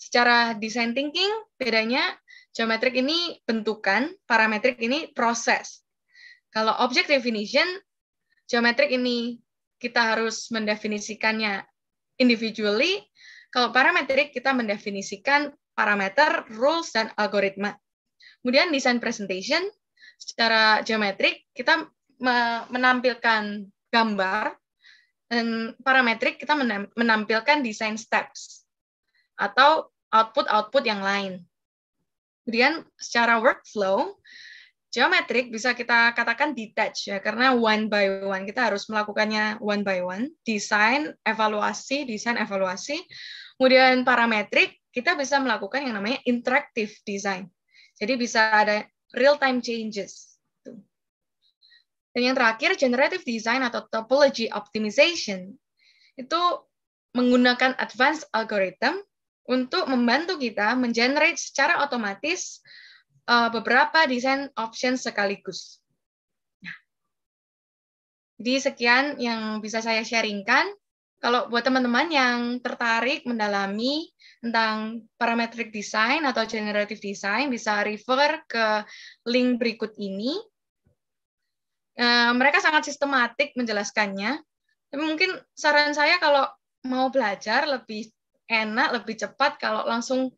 secara design thinking bedanya Geometric ini bentukan, parametrik ini proses. Kalau object definition, geometric ini kita harus mendefinisikannya individually. Kalau parametrik, kita mendefinisikan parameter, rules, dan algoritma. Kemudian design presentation, secara geometrik, kita menampilkan gambar, dan parametrik kita menampilkan design steps atau output-output yang lain. Kemudian secara workflow, geometrik bisa kita katakan detach ya karena one by one kita harus melakukannya one by one desain evaluasi desain evaluasi kemudian parametrik kita bisa melakukan yang namanya interactive design jadi bisa ada real time changes dan yang terakhir generative design atau topology optimization itu menggunakan advanced algorithm untuk membantu kita mengenerate secara otomatis uh, beberapa desain option sekaligus. Nah, jadi sekian yang bisa saya sharingkan. Kalau buat teman-teman yang tertarik mendalami tentang parametric design atau generative design, bisa refer ke link berikut ini. Eh, mereka sangat sistematik menjelaskannya. Tapi mungkin saran saya kalau mau belajar lebih enak, lebih cepat kalau langsung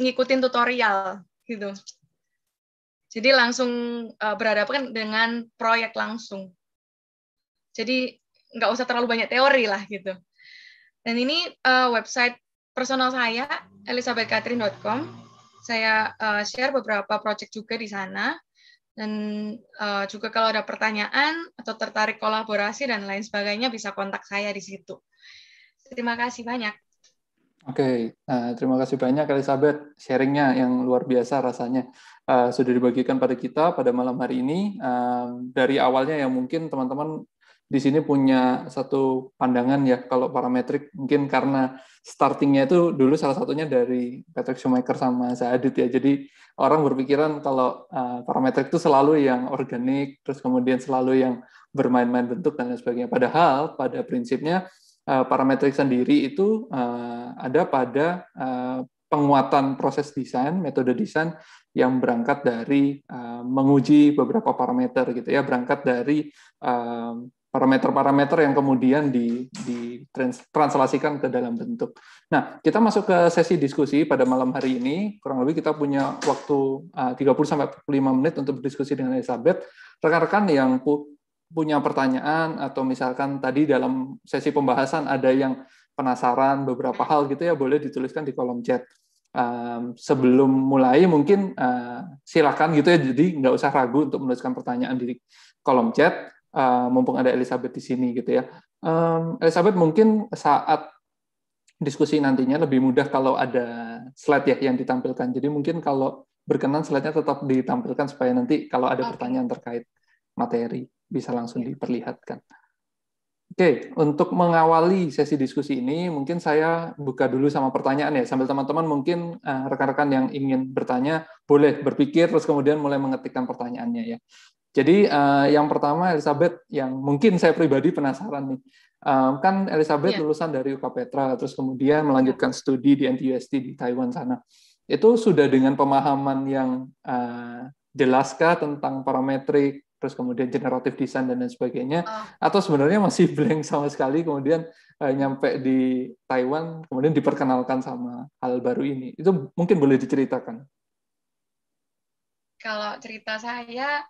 ngikutin tutorial gitu. Jadi langsung eh, berhadapan dengan proyek langsung. Jadi nggak usah terlalu banyak teori lah gitu. Dan ini uh, website personal saya elizabethcatherine.com Saya uh, share beberapa project juga di sana. Dan uh, juga kalau ada pertanyaan atau tertarik kolaborasi dan lain sebagainya bisa kontak saya di situ. Terima kasih banyak. Oke, okay. nah, terima kasih banyak Elizabeth sharingnya yang luar biasa rasanya uh, sudah dibagikan pada kita pada malam hari ini uh, dari awalnya yang mungkin teman-teman di sini punya satu pandangan ya kalau parametrik mungkin karena startingnya itu dulu salah satunya dari Patrick Schumacher sama Zaadit ya jadi orang berpikiran kalau uh, parametrik itu selalu yang organik terus kemudian selalu yang bermain-main bentuk dan lain sebagainya padahal pada prinsipnya Eh, parametrik sendiri itu eh, ada pada eh, penguatan proses desain, metode desain yang berangkat dari menguji beberapa parameter gitu ya, berangkat dari parameter-parameter yang kemudian di ditranslasikan ke dalam bentuk. Nah, kita masuk ke sesi diskusi pada malam hari ini. Kurang lebih kita punya waktu 30 sampai 45 menit untuk berdiskusi dengan Elizabeth. Rekan-rekan yang punya pertanyaan atau misalkan tadi dalam sesi pembahasan ada yang penasaran beberapa hal gitu ya boleh dituliskan di kolom chat. Um, sebelum mulai mungkin uh, silakan gitu ya jadi nggak usah ragu untuk menuliskan pertanyaan di kolom chat uh, mumpung ada Elizabeth di sini gitu ya. Um, Elizabeth mungkin saat diskusi nantinya lebih mudah kalau ada slide ya yang ditampilkan. Jadi mungkin kalau berkenan slide-nya tetap ditampilkan supaya nanti kalau ada pertanyaan terkait materi bisa langsung iya. diperlihatkan. Oke, untuk mengawali sesi diskusi ini, mungkin saya buka dulu sama pertanyaan ya, sambil teman-teman mungkin eh, rekan-rekan yang ingin bertanya boleh berpikir terus kemudian mulai mengetikkan pertanyaannya ya. Jadi eh, yang pertama Elizabeth yang mungkin saya pribadi penasaran nih. Eh, kan Elizabeth yeah. lulusan dari UK Petra terus kemudian melanjutkan iya. studi di NTUST di Taiwan sana. Itu sudah dengan pemahaman yang uh, jelaskah tentang parametrik terus kemudian generatif desain dan lain sebagainya ah. atau sebenarnya masih [LAUGHS] blank sama sekali kemudian uh, nyampe di Taiwan kemudian diperkenalkan sama hal baru ini itu mungkin boleh diceritakan kalau cerita saya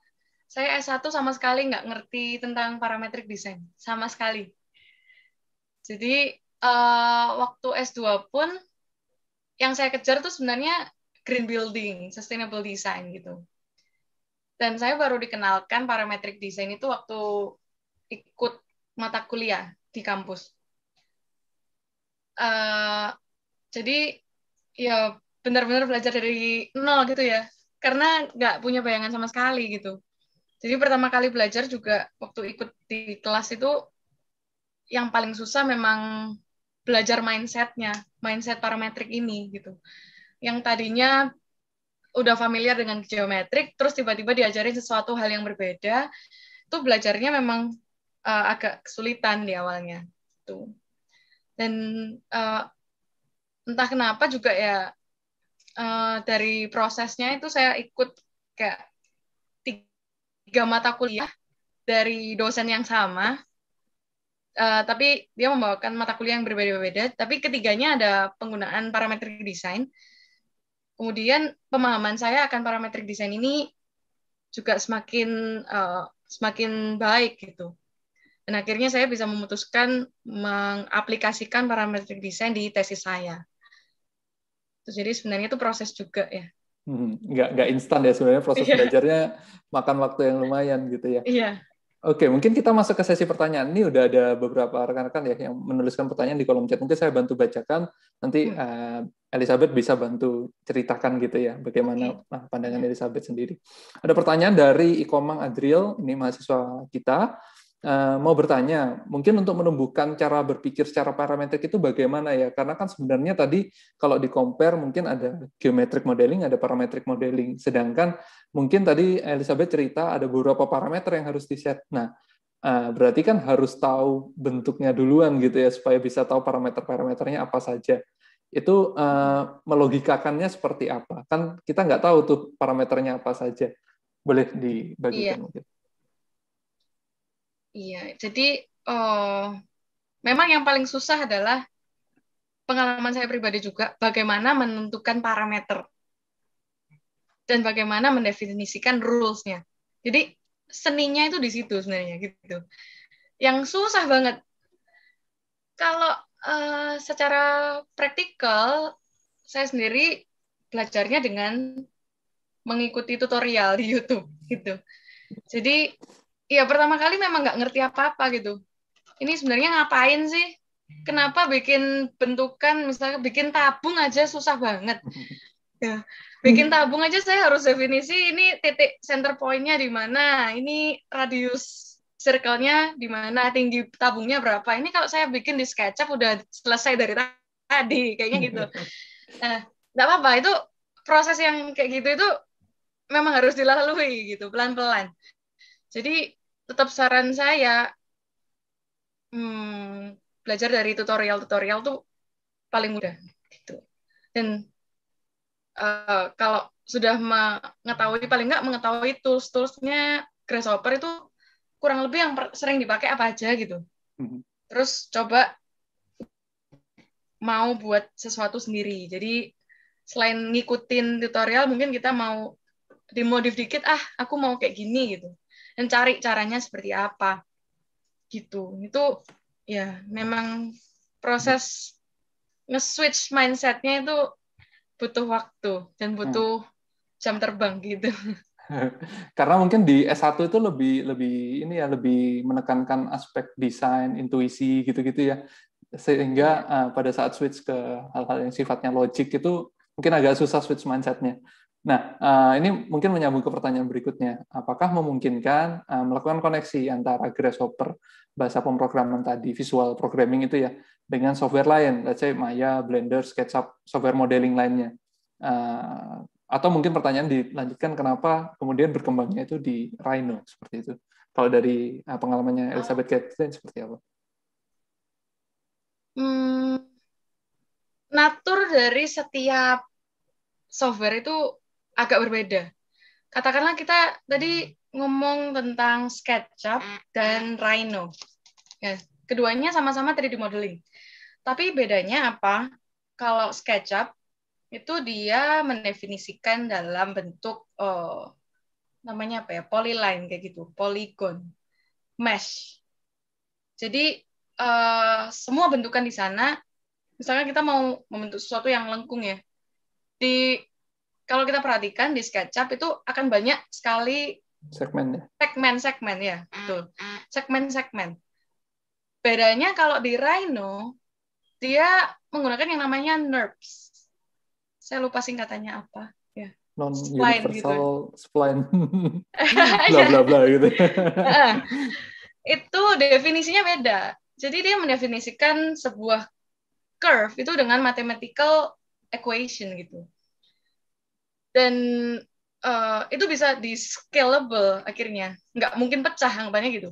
saya S1 sama sekali nggak ngerti tentang parametrik desain sama sekali jadi uh, waktu S2 pun yang saya kejar tuh sebenarnya green building, sustainable design gitu dan saya baru dikenalkan parametric desain itu waktu ikut mata kuliah di kampus. Uh, jadi ya benar-benar belajar dari nol gitu ya, karena nggak punya bayangan sama sekali gitu. Jadi pertama kali belajar juga waktu ikut di kelas itu yang paling susah memang belajar mindsetnya, mindset parametrik ini gitu. Yang tadinya udah familiar dengan geometrik terus tiba-tiba diajarin sesuatu hal yang berbeda itu belajarnya memang uh, agak kesulitan di awalnya tuh gitu. dan uh, entah kenapa juga ya uh, dari prosesnya itu saya ikut kayak tiga mata kuliah dari dosen yang sama uh, tapi dia membawakan mata kuliah yang berbeda-beda tapi ketiganya ada penggunaan parameter desain kemudian pemahaman saya akan parametrik desain ini juga semakin uh, semakin baik gitu. Dan akhirnya saya bisa memutuskan mengaplikasikan parametrik desain di tesis saya. Terus Jadi sebenarnya itu proses juga ya. Hmm, nggak nggak instan ya sebenarnya proses yeah. belajarnya makan waktu yang lumayan gitu ya. Iya. Yeah. Oke, mungkin kita masuk ke sesi pertanyaan. Ini udah ada beberapa rekan-rekan ya yang menuliskan pertanyaan di kolom chat. Mungkin saya bantu bacakan. Nanti uh, Elizabeth bisa bantu ceritakan gitu ya bagaimana eh, pandangan Elizabeth sendiri. Ada pertanyaan dari Ikomang Adriel, ini mahasiswa kita. Eh, mau bertanya, mungkin untuk menumbuhkan cara berpikir secara parametrik itu bagaimana ya? Karena kan sebenarnya tadi kalau di compare mungkin ada geometric modeling, ada parametric modeling. Sedangkan mungkin tadi Elizabeth cerita ada beberapa parameter yang harus di-set. Nah, eh, berarti kan harus tahu bentuknya duluan gitu ya supaya bisa tahu parameter-parameternya apa saja. Itu eh, melogikakannya seperti apa? Kan kita nggak tahu tuh parameternya apa saja. Boleh iya. dibagikan iya. mungkin. Iya, jadi oh, memang yang paling susah adalah pengalaman saya pribadi juga bagaimana menentukan parameter dan bagaimana mendefinisikan rules-nya. Jadi seninya itu di situ sebenarnya gitu. Yang susah banget kalau uh, secara praktikal saya sendiri belajarnya dengan mengikuti tutorial di YouTube gitu. Jadi Iya pertama kali memang nggak ngerti apa-apa gitu. Ini sebenarnya ngapain sih? Kenapa bikin bentukan misalnya bikin tabung aja susah banget? [LAUGHS] Ya, bikin tabung aja saya harus definisi ini titik center pointnya di mana, ini radius circle-nya di mana, tinggi tabungnya berapa. Ini kalau saya bikin di SketchUp udah selesai dari tadi, kayaknya gitu. [LAUGHS] Nah, nggak apa-apa itu proses yang kayak gitu itu memang harus dilalui gitu pelan-pelan. Jadi tetap saran saya hmm, belajar dari tutorial-tutorial tuh paling mudah gitu. Dan uh, kalau sudah mengetahui paling nggak mengetahui tools-toolsnya Grasshopper itu kurang lebih yang sering dipakai apa aja gitu. Mm-hmm. Terus coba mau buat sesuatu sendiri. Jadi selain ngikutin tutorial mungkin kita mau dimodif dikit ah aku mau kayak gini gitu dan cari caranya seperti apa gitu itu ya memang proses nge-switch mindsetnya itu butuh waktu dan hmm. butuh hmm. jam terbang gitu [LAUGHS] karena mungkin di S1 itu lebih lebih ini ya lebih menekankan aspek desain intuisi gitu-gitu ya sehingga uh, pada saat switch ke hal-hal yang sifatnya logik itu mungkin agak susah switch mindsetnya Nah, eh, ini mungkin menyambung ke pertanyaan berikutnya. Apakah memungkinkan eh, melakukan koneksi antara Grasshopper, bahasa pemrograman tadi, visual programming itu ya, dengan software lain, let's say Maya, Blender, SketchUp, software modeling lainnya? Eh, atau mungkin pertanyaan dilanjutkan, kenapa kemudian berkembangnya itu di Rhino, seperti itu. Kalau dari pengalamannya Elizabeth Catherine, seperti apa? Hmm, natur dari setiap software itu agak berbeda. Katakanlah kita tadi hmm. ngomong tentang SketchUp hmm. dan Rhino. Ya, keduanya sama-sama 3D modeling. Tapi bedanya apa? Kalau SketchUp itu dia mendefinisikan dalam bentuk oh, namanya apa ya? Polyline kayak gitu, polygon, mesh. Jadi uh, semua bentukan di sana, misalnya kita mau membentuk sesuatu yang lengkung ya, di kalau kita perhatikan di SketchUp itu akan banyak sekali segmen ya. Segmen segmen ya, mm, betul. Segmen-segmen. Mm. Bedanya kalau di Rhino dia menggunakan yang namanya NURBS. Saya lupa singkatannya apa, ya. Non universal gitu. spline. [LAUGHS] bla bla bla gitu. itu definisinya beda. Jadi dia mendefinisikan sebuah curve itu dengan mathematical equation gitu dan uh, itu bisa di scalable akhirnya nggak mungkin pecah anggapannya gitu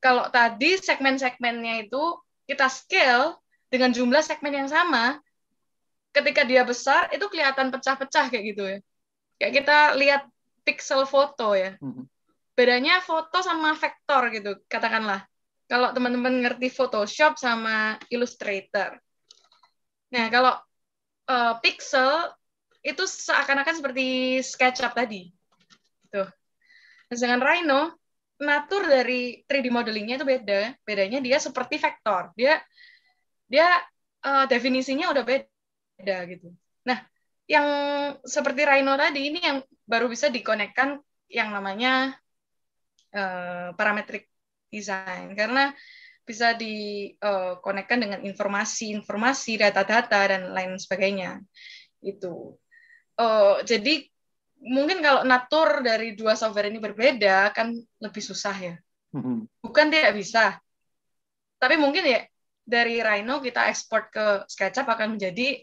kalau tadi segmen-segmennya itu kita scale dengan jumlah segmen yang sama ketika dia besar itu kelihatan pecah-pecah kayak gitu ya kayak kita lihat pixel foto ya mm-hmm. bedanya foto sama vektor gitu katakanlah kalau teman-teman ngerti Photoshop sama Illustrator nah kalau uh, pixel itu seakan-akan seperti SketchUp tadi. Tuh. Nah, dengan Rhino, natur dari 3D modelingnya itu beda. Bedanya dia seperti vektor. Dia dia uh, definisinya udah beda gitu. Nah, yang seperti Rhino tadi ini yang baru bisa dikonekkan yang namanya uh, parametric design karena bisa dikonekkan eh, uh, dengan informasi-informasi, data-data dan lain sebagainya. Itu oh, jadi mungkin kalau natur dari dua software ini berbeda kan lebih susah ya. Bukan tidak bisa, tapi mungkin ya dari Rhino kita ekspor ke SketchUp akan menjadi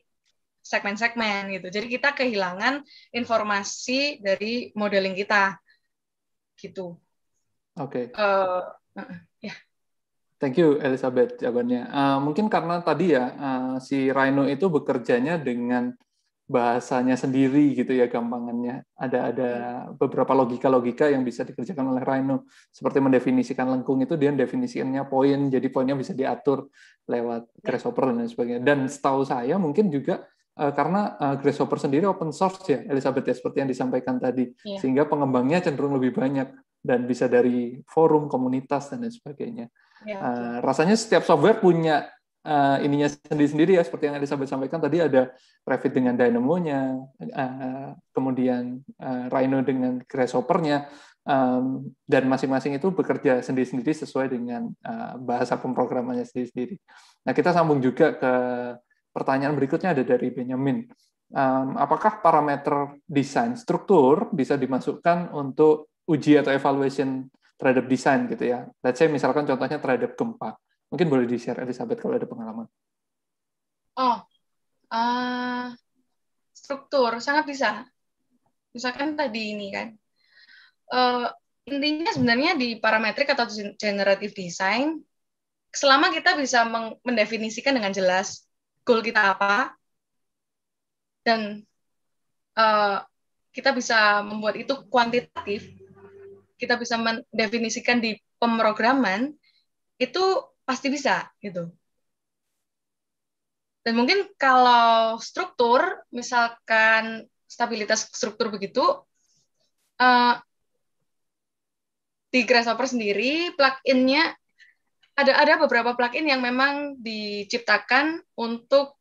segmen-segmen gitu. Jadi kita kehilangan informasi dari modeling kita gitu. Oke. Okay. Uh, eh, ya. Thank you Elizabeth jawabannya. Uh, mungkin karena tadi ya uh, si Rhino itu bekerjanya dengan bahasanya sendiri gitu ya gampangannya. Ada ada hmm. beberapa logika-logika yang bisa dikerjakan oleh Rhino. Seperti mendefinisikan lengkung itu dia definisikannya poin, jadi poinnya bisa diatur lewat ya. Grasshopper dan sebagainya. Dan setahu saya mungkin juga eh, karena uh, Grasshopper sendiri open source ya Elizabeth ya seperti yang disampaikan tadi. Iya. Sehingga pengembangnya cenderung lebih banyak dan bisa dari forum, komunitas dan lain sebagainya. Ya, uh, rasanya setiap software punya uh, ininya sendiri-sendiri ya seperti yang Elizabeth sampaikan tadi ada Revit dengan Dynamo-nya, uh, kemudian uh, Rhino dengan Grasshopper-nya, um, dan masing-masing itu bekerja sendiri-sendiri sesuai dengan uh, bahasa pemrogramannya sendiri-sendiri. Nah kita sambung juga ke pertanyaan berikutnya ada dari Benjamin. Um, apakah parameter desain struktur bisa dimasukkan untuk uji atau evaluation terhadap desain gitu ya? Let's say misalkan contohnya terhadap gempa. Mungkin boleh di-share Elizabeth kalau ada pengalaman. Oh, uh, struktur sangat bisa. Misalkan tadi ini kan. Uh, intinya sebenarnya di parametrik atau generative design, selama kita bisa mendefinisikan dengan jelas goal kita apa, dan uh, kita bisa membuat itu kuantitatif, kita bisa mendefinisikan di pemrograman, itu pasti bisa gitu. Dan mungkin kalau struktur, misalkan stabilitas struktur begitu, uh, di Grasshopper sendiri plugin-nya ada ada beberapa plugin yang memang diciptakan untuk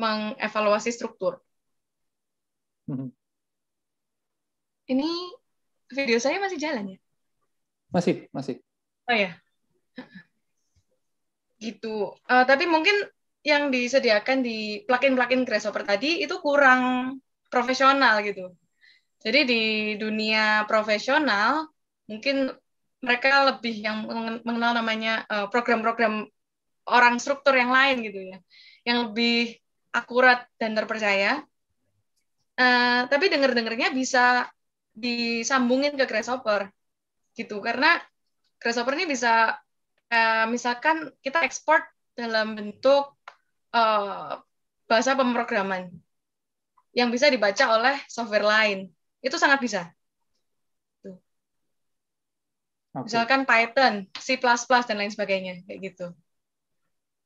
mengevaluasi struktur. Hmm. Ini video saya masih jalan ya? Masih, masih. Oh ya gitu. Uh, tapi mungkin yang disediakan di plugin-plugin Grasshopper tadi itu kurang profesional gitu. Jadi di dunia profesional mungkin mereka lebih yang mengenal namanya eh, program-program uh, orang struktur yang lain gitu ya, yang lebih akurat dan terpercaya. Uh, tapi dengar-dengarnya bisa disambungin ke Grasshopper gitu karena Grasshopper ini bisa uh, misalkan kita ekspor dalam bentuk uh, bahasa pemrograman yang bisa dibaca oleh software lain. Itu sangat bisa. Okay. Misalkan Python, C++, dan lain sebagainya, kayak gitu.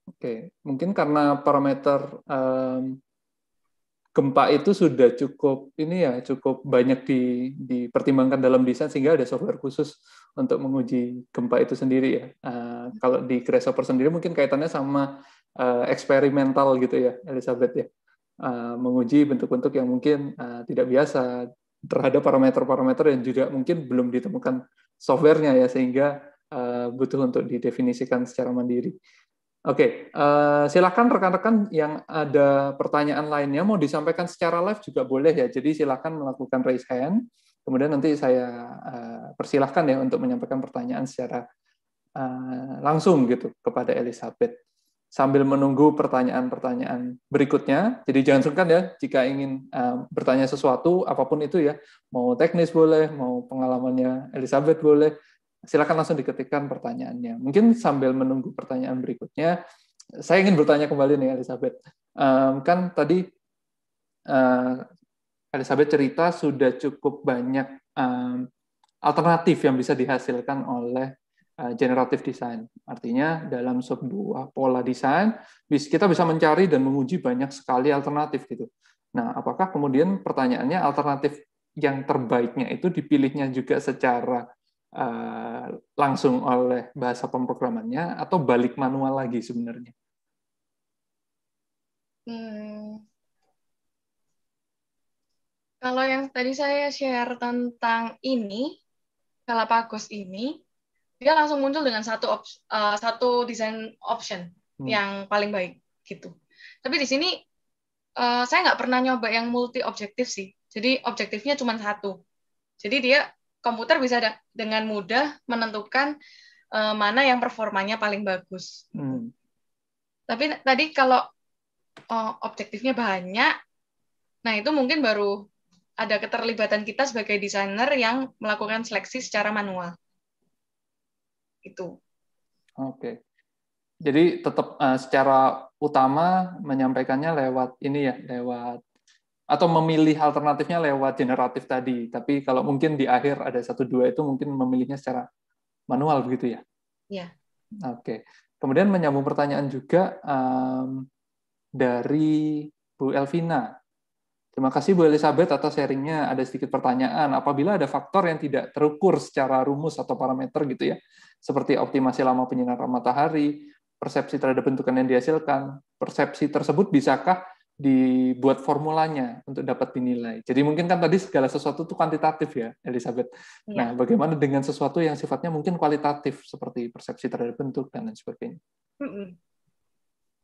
Oke, okay. mungkin karena parameter um, gempa itu sudah cukup ini ya cukup banyak di, dipertimbangkan dalam desain sehingga ada software khusus untuk menguji gempa itu sendiri ya. Uh, kalau di Grasshopper sendiri mungkin kaitannya sama uh, eksperimental gitu ya, Elizabeth ya. Uh, menguji bentuk-bentuk yang mungkin uh, tidak biasa terhadap parameter-parameter yang juga mungkin belum ditemukan softwarenya ya sehingga uh, butuh untuk didefinisikan secara mandiri. Oke, okay, uh, eh, silakan rekan-rekan yang ada pertanyaan lainnya mau disampaikan secara live juga boleh ya. Jadi silakan melakukan raise hand. Kemudian nanti saya uh, persilahkan ya untuk menyampaikan pertanyaan secara uh, langsung gitu kepada Elizabeth sambil menunggu pertanyaan-pertanyaan berikutnya. Jadi jangan sungkan ya jika ingin uh, bertanya sesuatu apapun itu ya, mau teknis boleh, mau pengalamannya Elizabeth boleh, silakan langsung diketikkan pertanyaannya. Mungkin sambil menunggu pertanyaan berikutnya, saya ingin bertanya kembali nih Elizabeth. Um, kan tadi uh, Elizabeth cerita sudah cukup banyak um, alternatif yang bisa dihasilkan oleh uh, eh, generative design. Artinya dalam sebuah pola desain kita bisa mencari dan menguji banyak sekali alternatif gitu. Nah, apakah kemudian pertanyaannya alternatif yang terbaiknya itu dipilihnya juga secara Eh, langsung oleh bahasa pemrogramannya atau balik manual lagi sebenarnya? Hmm. Kalau yang tadi saya share tentang ini, Galapagos ini, dia langsung muncul dengan satu op, uh, eh, satu desain option hmm. yang paling baik gitu. Tapi di sini uh, saya nggak pernah nyoba yang multi objektif sih. Jadi objektifnya cuma satu. Jadi dia komputer bisa dengan mudah menentukan uh, mana yang performanya paling bagus. Hmm. Tapi tadi kalau uh, objektifnya banyak, nah itu mungkin baru ada keterlibatan kita sebagai desainer yang melakukan seleksi secara manual. Itu. Oke. Jadi tetap uh, eh, secara utama menyampaikannya lewat ini ya, lewat atau memilih alternatifnya lewat generatif tadi. Tapi kalau mungkin di akhir ada satu dua itu mungkin memilihnya secara manual begitu ya? Iya. Oke. Okay. Kemudian menyambung pertanyaan juga um, dari Bu Elvina. Terima kasih Bu Elizabeth atas sharingnya. Ada sedikit pertanyaan. Apabila ada faktor yang tidak terukur secara rumus atau parameter gitu ya, seperti optimasi lama penyinaran matahari, persepsi terhadap bentukan yang dihasilkan, persepsi tersebut bisakah dibuat formulanya untuk dapat dinilai. Jadi mungkin kan tadi segala sesuatu itu kuantitatif ya, Elizabeth. Ya. Nah, bagaimana dengan sesuatu yang sifatnya mungkin kualitatif seperti persepsi terhadap bentuk dan lain sebagainya?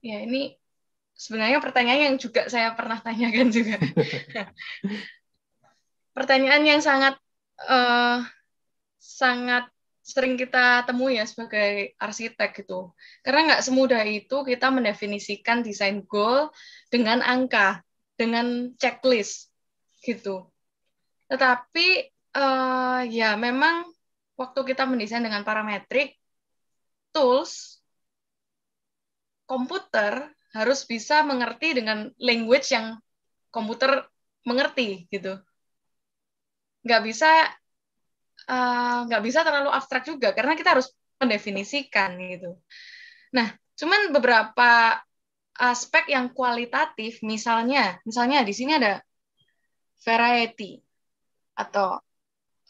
Ya, ini sebenarnya pertanyaan yang juga saya pernah tanyakan juga. [LAUGHS] pertanyaan yang sangat uh, sangat sering kita temui ya sebagai arsitek gitu. Karena nggak semudah itu kita mendefinisikan desain goal dengan angka, dengan checklist gitu. Tetapi uh, ya memang waktu kita mendesain dengan parametrik, tools, komputer harus bisa mengerti dengan language yang komputer mengerti gitu. Nggak bisa Eh, nggak uh, bisa terlalu abstrak juga karena kita harus mendefinisikan gitu. Nah, cuman beberapa aspek yang kualitatif misalnya, misalnya di sini ada variety atau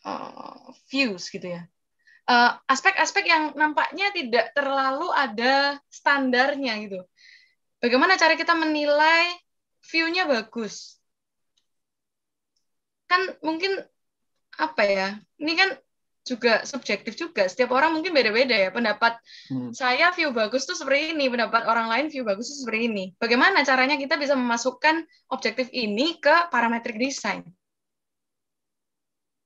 uh, views gitu ya. Eh, aspek-aspek uh, yang nampaknya tidak terlalu ada standarnya gitu. Bagaimana cara kita menilai view-nya bagus? Kan mungkin apa ya ini kan juga subjektif juga setiap orang mungkin beda-beda ya pendapat hmm. saya view bagus tuh seperti ini pendapat orang lain view bagus tuh seperti ini bagaimana caranya kita bisa memasukkan objektif ini ke parametrik desain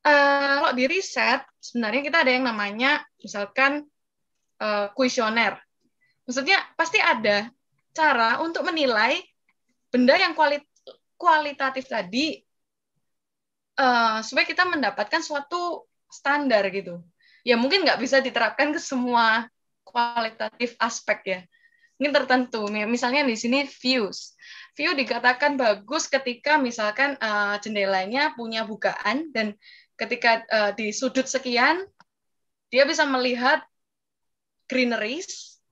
uh, kalau di riset sebenarnya kita ada yang namanya misalkan eh, kuesioner uh, maksudnya pasti ada cara untuk menilai benda yang kualit kualitatif tadi uh, supaya kita mendapatkan suatu standar gitu. Ya mungkin nggak bisa diterapkan ke semua kualitatif aspek ya. ini tertentu. Misalnya di sini views. View dikatakan bagus ketika misalkan uh, jendelanya punya bukaan dan ketika uh, di sudut sekian dia bisa melihat greeneries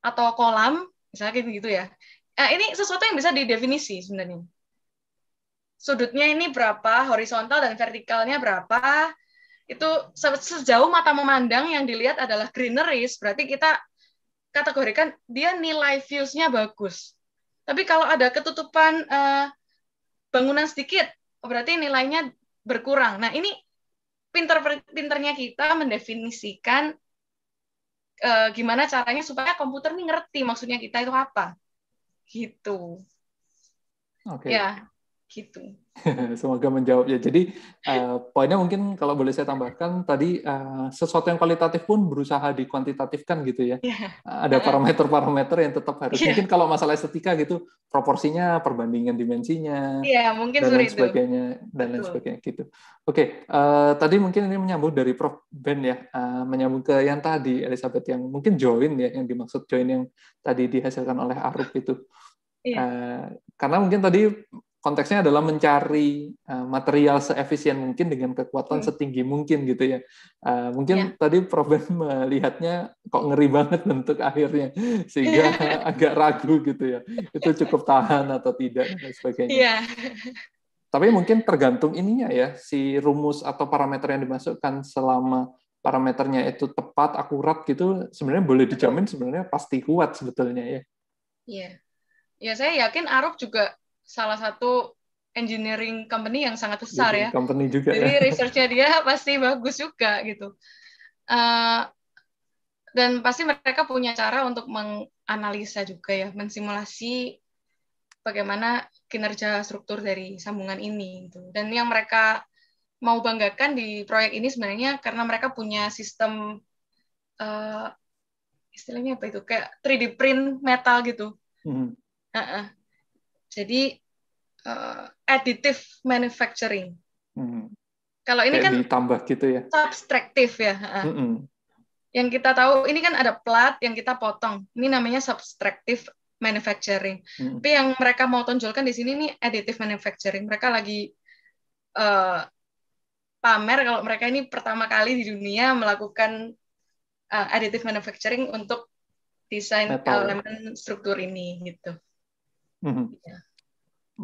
atau kolam misalnya gitu ya. Nah, ini sesuatu yang bisa didefinisi sebenarnya sudutnya ini berapa, horizontal dan vertikalnya berapa. Itu sejauh mata memandang yang dilihat adalah greeneries, berarti kita kategorikan dia nilai views-nya bagus. Tapi kalau ada ketutupan uh, bangunan sedikit, oh berarti nilainya berkurang. Nah, ini pinter-pinternya kita mendefinisikan uh, gimana caranya supaya komputer ini ngerti maksudnya kita itu apa. Gitu. Oke. Okay. Ya gitu. [LAUGHS] Semoga menjawab ya. Jadi uh, poinnya mungkin kalau boleh saya tambahkan tadi uh, sesuatu yang kualitatif pun berusaha dikuantitatifkan gitu ya. Yeah. Ada parameter-parameter yang tetap harus. Yeah. Mungkin kalau masalah estetika gitu proporsinya, perbandingan dimensinya, yeah, mungkin dan lain sebagainya dan dan lain sebagainya gitu. Oke, okay, uh, eh, tadi mungkin ini menyambung dari Prof Ben ya, uh, menyambung ke yang tadi Elizabeth yang mungkin join ya, yang dimaksud join yang tadi dihasilkan oleh Arup itu. Yeah. Iya. Uh, karena mungkin tadi konteksnya adalah mencari uh, material seefisien mungkin dengan kekuatan hmm. setinggi mungkin gitu ya. Uh, mungkin ya. tadi Prof Ben [LAUGHS] melihatnya kok ngeri banget bentuk akhirnya sehingga iya. [LAUGHS] agak ragu gitu ya. Itu cukup tahan atau tidak dan sebagainya. Iya. Tapi mungkin tergantung ininya ya si rumus atau parameter yang dimasukkan selama parameternya itu tepat akurat gitu sebenarnya boleh dijamin sebenarnya pasti kuat sebetulnya ya. Iya. Ya saya yakin Arok juga salah satu engineering company yang sangat besar ya. Company juga. Jadi ya. researchnya dia [LAUGHS] pasti bagus juga gitu. Uh, dan pasti mereka punya cara untuk menganalisa juga ya, mensimulasi bagaimana kinerja struktur dari sambungan ini gitu. Dan yang mereka mau banggakan di proyek ini sebenarnya karena mereka punya sistem uh, istilahnya apa itu kayak 3D print metal gitu. -hmm. uh -uh. Jadi uh, additive manufacturing. Hmm. Kalau ini Kayak kan ditambah gitu ya. Subtraktif ya. Mm -hmm. Yang kita tahu ini kan ada plat yang kita potong. Ini namanya subtractive manufacturing. Mm. Tapi yang mereka mau tonjolkan di sini ini additive manufacturing. Mereka lagi uh, pamer kalau mereka ini pertama kali di dunia melakukan uh, additive manufacturing untuk desain elemen struktur ini gitu. Mhm. Iya.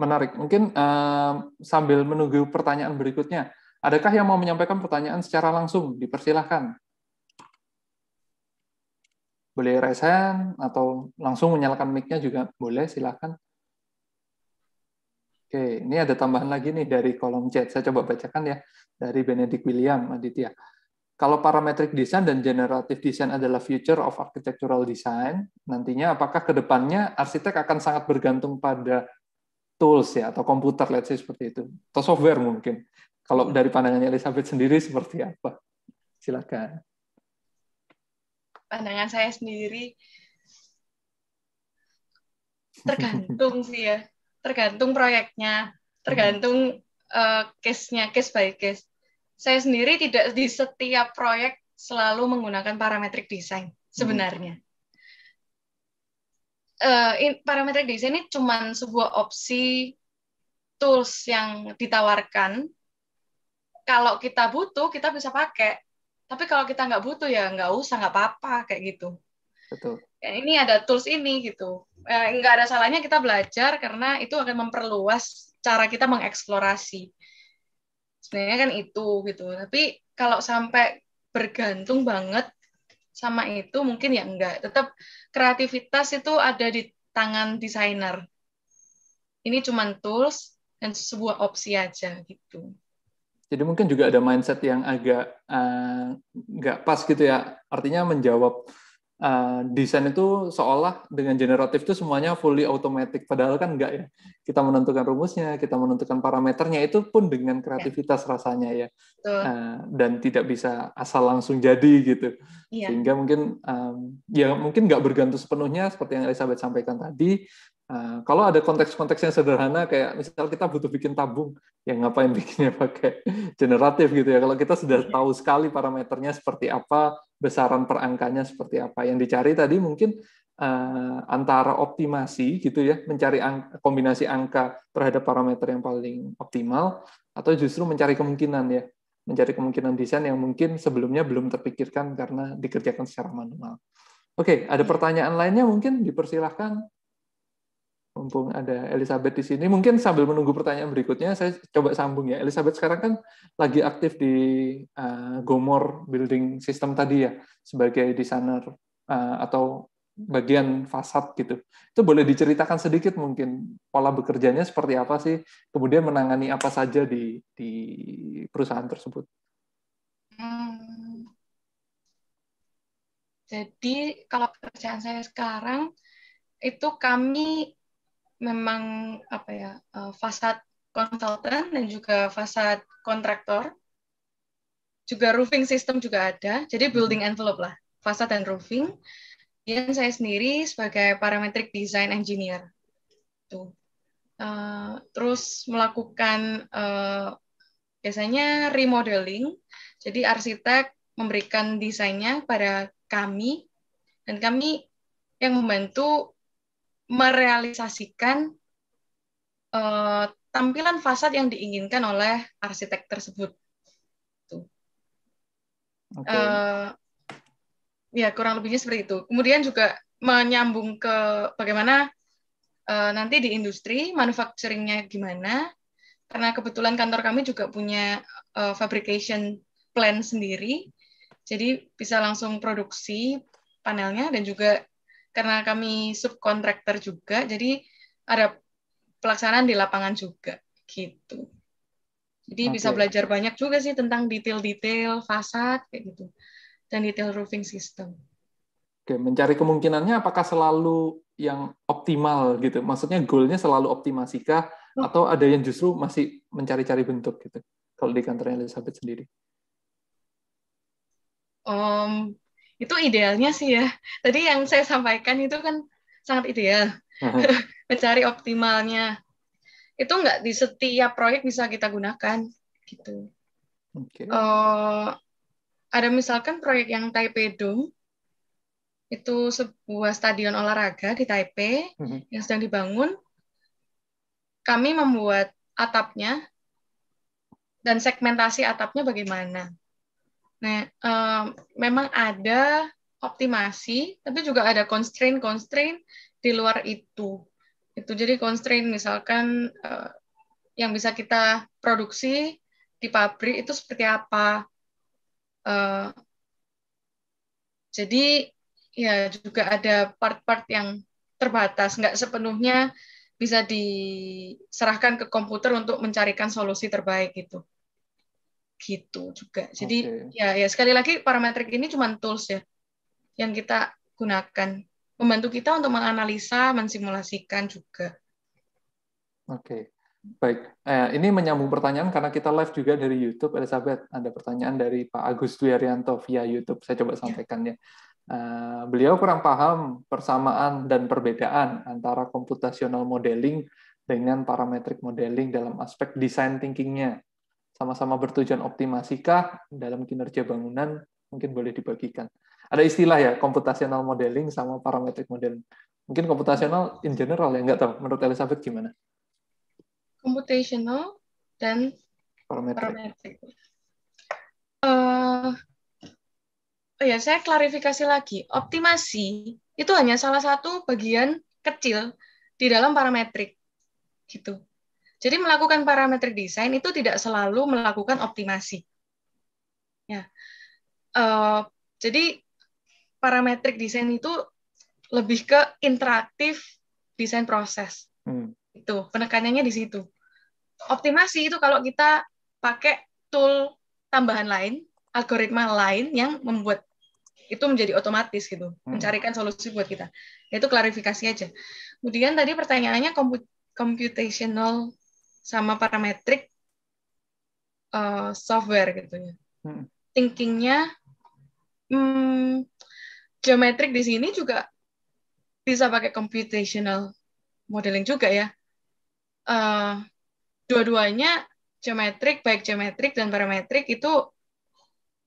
Menarik. Mungkin uh, sambil menunggu pertanyaan berikutnya, adakah yang mau menyampaikan pertanyaan secara langsung? Dipersilahkan. Boleh resen atau langsung menyalakan mic-nya juga boleh, silahkan. Oke, ini ada tambahan lagi nih dari kolom chat. Saya coba bacakan ya dari Benedict William Aditya kalau parametric design dan generative design adalah future of architectural design, nantinya apakah ke depannya arsitek akan sangat bergantung pada tools ya atau komputer let's say seperti itu atau software mungkin. Kalau hmm. dari pandangannya Elizabeth sendiri seperti apa? Silakan. Pandangan saya sendiri tergantung [LAUGHS] sih ya tergantung proyeknya tergantung uh, case-nya case by case saya sendiri tidak di setiap proyek selalu menggunakan parametrik desain sebenarnya. Hmm. Uh, in, parametric design ini cuma sebuah opsi tools yang ditawarkan. Kalau kita butuh, kita bisa pakai. Tapi kalau kita nggak butuh ya nggak usah, nggak apa-apa kayak gitu. Betul. Ya, ini ada tools ini gitu. Eh, nggak ada salahnya kita belajar karena itu akan memperluas cara kita mengeksplorasi sebenarnya kan itu gitu tapi kalau sampai bergantung banget sama itu mungkin ya enggak tetap kreativitas itu ada di tangan desainer ini cuma tools dan sebuah opsi aja gitu jadi mungkin juga ada mindset yang agak eh, nggak uh, pas gitu ya artinya menjawab uh, desain itu seolah dengan generatif itu semuanya fully automatic padahal kan enggak ya kita menentukan rumusnya kita menentukan parameternya itu pun dengan ya. kreativitas yeah. rasanya ya uh, dan tidak bisa asal langsung jadi gitu ya. sehingga mungkin um, ya mungkin nggak bergantung sepenuhnya seperti yang Elizabeth sampaikan tadi Uh, kalau ada konteks-konteks yang sederhana kayak misal kita butuh bikin tabung, ya ngapain [LAUGHS] bikinnya pakai generatif gitu ya. Kalau kita sudah iya. tahu sekali parameternya seperti apa, besaran per angkanya seperti apa. Yang dicari tadi mungkin uh, antara optimasi gitu ya, mencari angka, kombinasi angka terhadap parameter yang paling optimal atau justru mencari kemungkinan ya, mencari kemungkinan desain yang mungkin sebelumnya belum terpikirkan karena dikerjakan secara manual. Oke, okay, ada iya. pertanyaan lainnya mungkin dipersilahkan mumpung ada Elizabeth di sini, mungkin sambil menunggu pertanyaan berikutnya, saya coba sambung ya. Elizabeth sekarang kan lagi aktif di uh, Gomor Building System tadi ya, sebagai desainer uh, atau bagian fasad gitu. Itu boleh diceritakan sedikit mungkin pola bekerjanya seperti apa sih, kemudian menangani apa saja di, di perusahaan tersebut. Hmm. Jadi kalau pekerjaan saya sekarang, itu kami memang apa ya eh, fasad konsultan dan juga fasad kontraktor juga roofing system juga ada jadi hmm. building envelope lah fasad dan roofing dan saya sendiri sebagai parametric design engineer tuh uh, terus melakukan uh, biasanya remodeling jadi arsitek memberikan desainnya pada kami dan kami yang membantu merealisasikan uh, tampilan fasad yang diinginkan oleh arsitek tersebut. Tuh. Okay. Uh, eh, ya kurang lebihnya seperti itu. Kemudian juga menyambung ke bagaimana uh, nanti di industri manufacturingnya gimana. Karena kebetulan kantor kami juga punya uh, fabrication plan sendiri, jadi bisa langsung produksi panelnya dan juga karena kami subkontraktor juga, jadi ada pelaksanaan di lapangan juga gitu. Jadi okay. bisa belajar banyak juga sih tentang detail-detail fasad kayak gitu dan detail roofing system. Oke, mencari kemungkinannya apakah selalu yang optimal gitu? Maksudnya goalnya selalu optimasikah oh. atau ada yang justru masih mencari-cari bentuk gitu? Kalau di kantornya Elizabeth sendiri? Um, itu idealnya sih ya. Tadi yang saya sampaikan itu kan sangat ideal. Mm-hmm. [LAUGHS] Mencari optimalnya. Itu nggak di setiap proyek bisa kita gunakan gitu. Okay. Uh, eh, ada misalkan proyek yang Taipei Dome itu sebuah stadion olahraga di Taipei mm-hmm. yang sedang dibangun. Kami membuat atapnya dan segmentasi atapnya bagaimana. Nah, um, memang ada optimasi, tapi juga ada constraint-constraint di luar itu. Itu jadi constraint misalkan uh, yang bisa kita produksi di pabrik itu seperti apa. Uh, jadi ya juga ada part-part yang terbatas, nggak sepenuhnya bisa diserahkan ke komputer untuk mencarikan solusi terbaik gitu gitu juga. Jadi okay. ya ya sekali lagi parametrik ini cuma tools ya yang kita gunakan membantu kita untuk menganalisa, mensimulasikan juga. Oke. Okay. Baik, eh, ini menyambung pertanyaan karena kita live juga dari YouTube, Elizabeth. Ada pertanyaan dari Pak Agus Dwiarianto via YouTube. Saya coba ya. sampaikan ya. Uh, beliau kurang paham persamaan dan perbedaan antara computational modeling dengan parametric modeling dalam aspek design thinking-nya sama-sama bertujuan optimasikah dalam kinerja bangunan mungkin boleh dibagikan. Ada istilah ya, computational modeling sama parametric modeling. Mungkin computational in general ya, nggak tahu. Menurut Elizabeth gimana? Computational dan parametric. parametric. Uh, oh ya, saya klarifikasi lagi. Optimasi itu hanya salah satu bagian kecil di dalam parametric Gitu. Jadi melakukan parametric design itu tidak selalu melakukan optimasi. Ya. Uh, jadi parametric design itu lebih ke interaktif desain proses. Hmm. Itu penekanannya di situ. Optimasi itu kalau kita pakai tool tambahan lain, algoritma lain yang membuat itu menjadi otomatis gitu, hmm. mencarikan solusi buat kita. Itu klarifikasi aja. Kemudian tadi pertanyaannya computational sama parametrik uh, eh, software gitu ya. Hmm. Thinkingnya hmm, geometrik di sini juga bisa pakai computational modeling juga ya. Uh, dua-duanya geometrik baik geometrik dan parametrik itu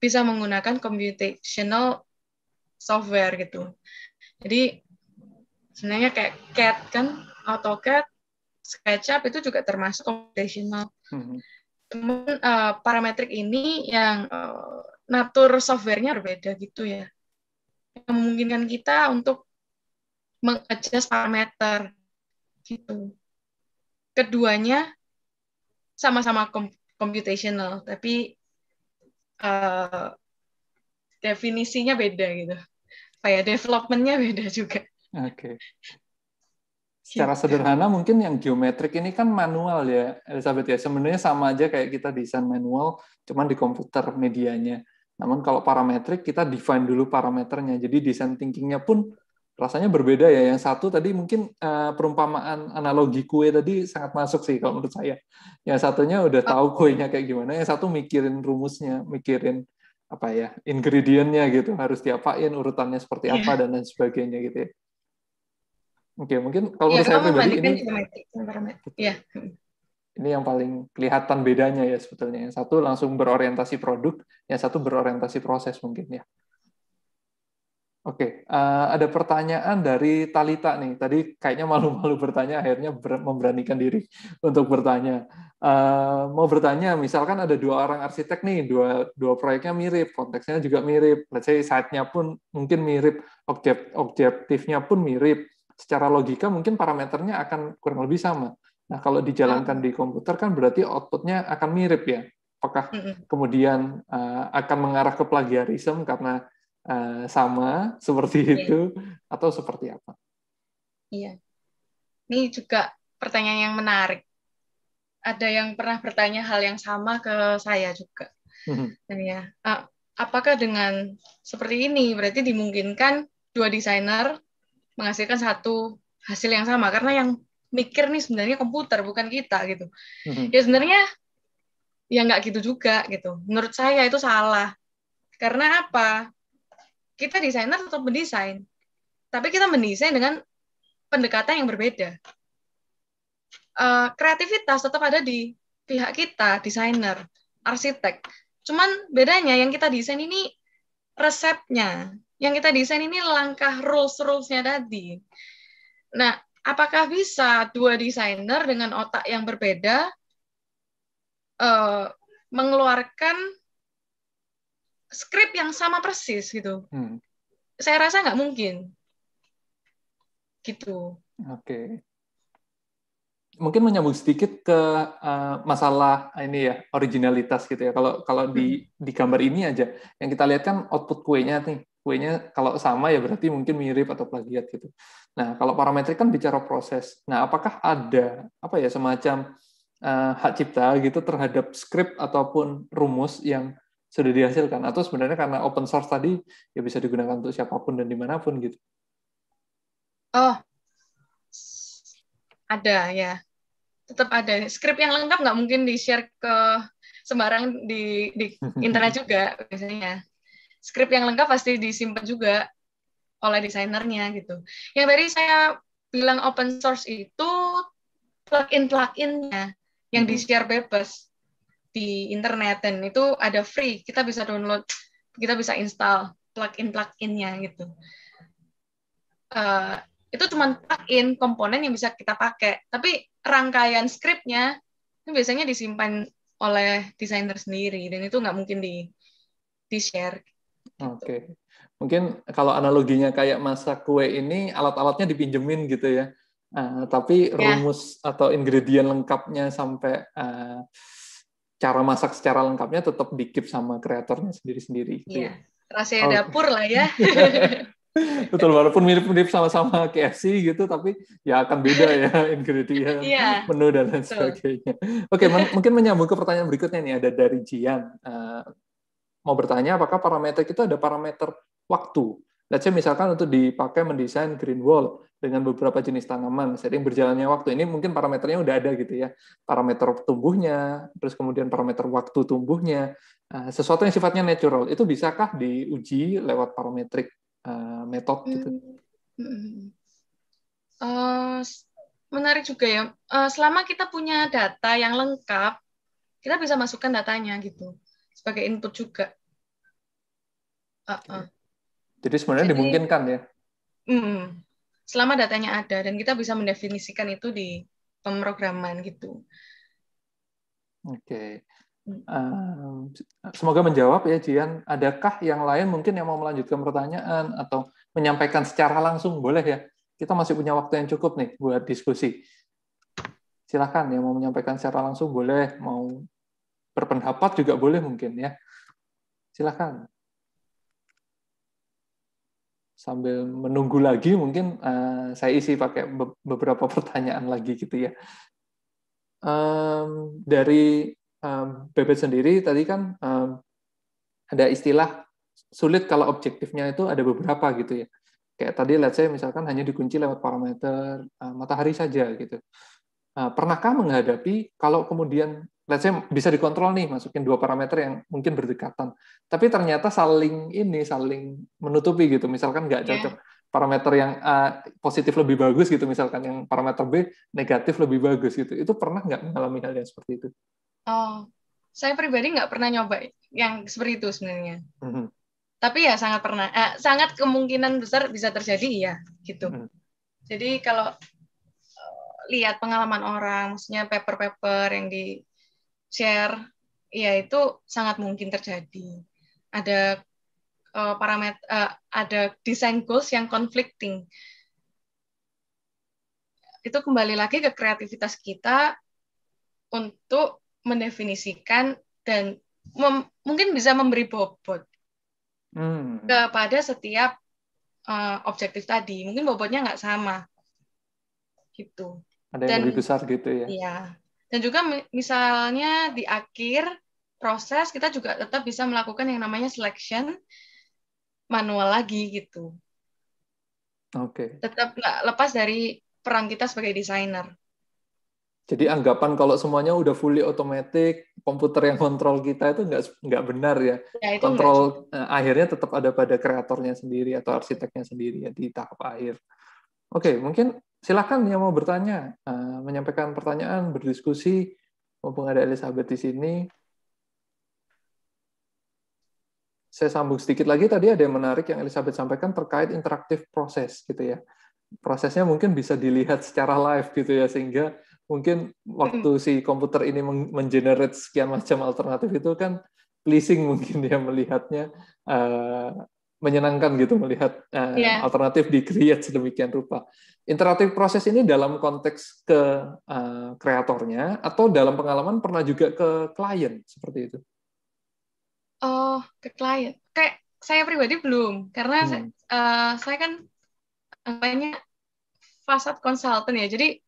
bisa menggunakan computational software gitu. Jadi sebenarnya kayak CAD kan, AutoCAD SketchUp itu juga termasuk computational. Hmm. Cuman uh, parametrik ini yang uh, natur softwarenya berbeda gitu ya. Yang memungkinkan kita untuk mengadjust parameter gitu. Keduanya sama-sama kom computational, tapi uh, definisinya beda gitu. Kayak developmentnya beda juga. Oke. Okay. Iya. secara sederhana mungkin yang geometrik ini kan manual ya Elizabeth ya sebenarnya sama aja kayak kita desain manual cuman di komputer medianya namun kalau parametrik kita define dulu parameternya jadi desain thinkingnya pun rasanya berbeda ya yang satu tadi mungkin uh, perumpamaan analogi kue tadi sangat masuk sih kalau menurut saya yang satunya udah oh. tahu kuenya kayak gimana yang satu mikirin rumusnya mikirin apa ya ingredientnya gitu harus diapain urutannya seperti iya. apa dan lain sebagainya gitu ya Oke, okay, mungkin kalau ya, menurut saya pribadi kan ini ya. ini yang paling kelihatan bedanya ya sebetulnya. Yang satu langsung berorientasi produk, yang satu berorientasi proses mungkin ya. Oke, okay. uh, eh, ada pertanyaan dari Talita nih. Tadi kayaknya malu-malu bertanya, akhirnya ber memberanikan diri untuk bertanya. Uh, mau bertanya, misalkan ada dua orang arsitek nih, dua dua proyeknya mirip, konteksnya juga mirip, let's say site pun mungkin mirip, objek objektifnya pun mirip secara logika mungkin parameternya akan kurang lebih sama. Nah, kalau dijalankan di komputer kan berarti outputnya akan mirip ya. Apakah kemudian eh, akan mengarah ke plagiarisme karena eh, sama seperti iya. itu atau seperti apa? Iya. Ini juga pertanyaan yang menarik. Ada yang pernah bertanya hal yang sama ke saya juga. Mm-hmm. Dan ya, eh, apakah dengan seperti ini berarti dimungkinkan dua desainer menghasilkan satu hasil yang sama karena yang mikir nih sebenarnya komputer bukan kita gitu mm-hmm. ya sebenarnya ya nggak gitu juga gitu menurut saya itu salah karena apa kita desainer tetap mendesain tapi kita mendesain dengan pendekatan yang berbeda uh, kreativitas tetap ada di pihak kita desainer arsitek cuman bedanya yang kita desain ini resepnya yang kita desain ini langkah rules-rulesnya tadi. Nah, apakah bisa dua desainer dengan otak yang berbeda uh, mengeluarkan skrip yang sama persis gitu? Hmm. Saya rasa nggak mungkin. Gitu. Oke. Okay mungkin menyambung sedikit ke uh, masalah ini ya originalitas gitu ya. Kalau kalau di hmm. di gambar ini aja yang kita lihat kan output kuenya nih kuenya kalau sama ya berarti mungkin mirip atau plagiat gitu. Nah, kalau parametrik kan bicara proses. Nah, apakah ada apa ya semacam uh, hak cipta gitu terhadap skrip ataupun rumus yang sudah dihasilkan atau sebenarnya karena open source tadi ya bisa digunakan untuk siapapun dan dimanapun gitu. Oh, ada ya, tetap ada. Skrip yang lengkap nggak mungkin di share ke sembarang di, di [LAUGHS] internet juga biasanya skrip yang lengkap pasti disimpan juga oleh desainernya gitu. Yang tadi saya bilang open source itu plugin pluginnya yang di share bebas di internet dan itu ada free kita bisa download kita bisa install plugin pluginnya gitu uh, itu cuma plugin komponen yang bisa kita pakai tapi rangkaian scriptnya itu biasanya disimpan oleh desainer sendiri dan itu nggak mungkin di di share Oke, mungkin kalau analoginya kayak masa kue ini alat-alatnya dipinjemin gitu ya, uh, tapi yeah. rumus atau ingredient lengkapnya sampai uh, cara masak secara lengkapnya tetap dikip sama kreatornya sendiri-sendiri. Gitu yeah. ya. Rasanya oh. dapur lah ya. [LAUGHS] Betul, walaupun mirip-mirip sama-sama KFC gitu, tapi ya akan beda ya [LAUGHS] ingredient, yeah. menu dan lain sebagainya. Oke, okay, mungkin menyambung ke pertanyaan berikutnya nih ada dari Jian. Uh, mau bertanya apakah parameter itu ada parameter waktu. Let's say misalkan untuk dipakai mendesain green wall dengan beberapa jenis tanaman, sering berjalannya waktu. Ini mungkin parameternya udah ada gitu ya. Parameter tumbuhnya, terus kemudian parameter waktu tumbuhnya. Eh, sesuatu yang sifatnya natural, itu bisakah diuji lewat parametrik eh, metode hmm. gitu? Uh, menarik juga ya. Uh, selama kita punya data yang lengkap, kita bisa masukkan datanya gitu sebagai input juga. Uh -uh. Jadi sebenarnya Jadi, dimungkinkan ya. Mm, selama datanya ada dan kita bisa mendefinisikan itu di pemrograman gitu. Oke. Okay. Um, mm. semoga menjawab ya Jian. Adakah yang lain mungkin yang mau melanjutkan pertanyaan atau menyampaikan secara langsung boleh ya? Kita masih punya waktu yang cukup nih buat diskusi. Silahkan yang mau menyampaikan secara langsung boleh, mau berpendapat juga boleh mungkin ya. Silakan. Sambil menunggu lagi mungkin uh, saya isi pakai beberapa pertanyaan lagi gitu ya. Um, dari um, Bebet sendiri tadi kan um, ada istilah sulit kalau objektifnya itu ada beberapa gitu ya. Kayak tadi lihat saya misalkan hanya dikunci lewat parameter uh, matahari saja gitu. Eh, pernahkah menghadapi kalau kemudian let's say bisa dikontrol nih masukin dua parameter yang mungkin berdekatan, tapi ternyata saling ini saling menutupi gitu, misalkan nggak iya. cocok. Yeah parameter yang A eh, positif lebih bagus gitu misalkan yang parameter B negatif lebih bagus gitu itu pernah nggak mengalami hal yang seperti itu? Oh, saya pribadi nggak pernah nyoba yang seperti itu sebenarnya. Mm-hmm. Tapi ya sangat pernah, eh, sangat kemungkinan besar bisa terjadi ya gitu. Mm-hmm. Jadi kalau lihat pengalaman orang, maksudnya paper-paper yang di share, ya itu sangat mungkin terjadi. Ada uh, eh, parameter, uh, ada design goals yang conflicting. Itu kembali lagi ke kreativitas kita untuk mendefinisikan dan mungkin bisa memberi bobot hmm. kepada setiap uh, objektif tadi. Mungkin bobotnya nggak sama, gitu. Ada yang dan, lebih besar gitu ya. Iya. Dan juga misalnya di akhir proses kita juga tetap bisa melakukan yang namanya selection manual lagi gitu. Oke. Okay. Tetap nggak lepas dari peran kita sebagai desainer. Jadi anggapan kalau semuanya udah fully otomatis, komputer yang kontrol kita itu nggak nggak benar ya. ya kontrol eh, akhirnya tetap ada pada kreatornya sendiri atau arsiteknya sendiri ya di tahap akhir. Oke, mungkin silakan yang mau bertanya, uh, menyampaikan pertanyaan, berdiskusi, mumpung ada Elizabeth di sini. Saya sambung sedikit lagi tadi ada yang menarik yang Elizabeth sampaikan terkait interaktif proses gitu ya. Prosesnya mungkin bisa dilihat secara live gitu ya sehingga mungkin waktu hmm. si komputer ini mengenerate sekian macam alternatif itu kan pleasing mungkin dia melihatnya eh, menyenangkan gitu melihat uh, eh, yeah. alternatif di create sedemikian rupa. Interaktif proses ini dalam konteks ke uh, kreatornya atau dalam pengalaman pernah juga ke klien seperti itu? Oh, ke klien. Kayak saya pribadi belum karena hmm. saya, uh, saya kan namanya fasad konsultan ya. Jadi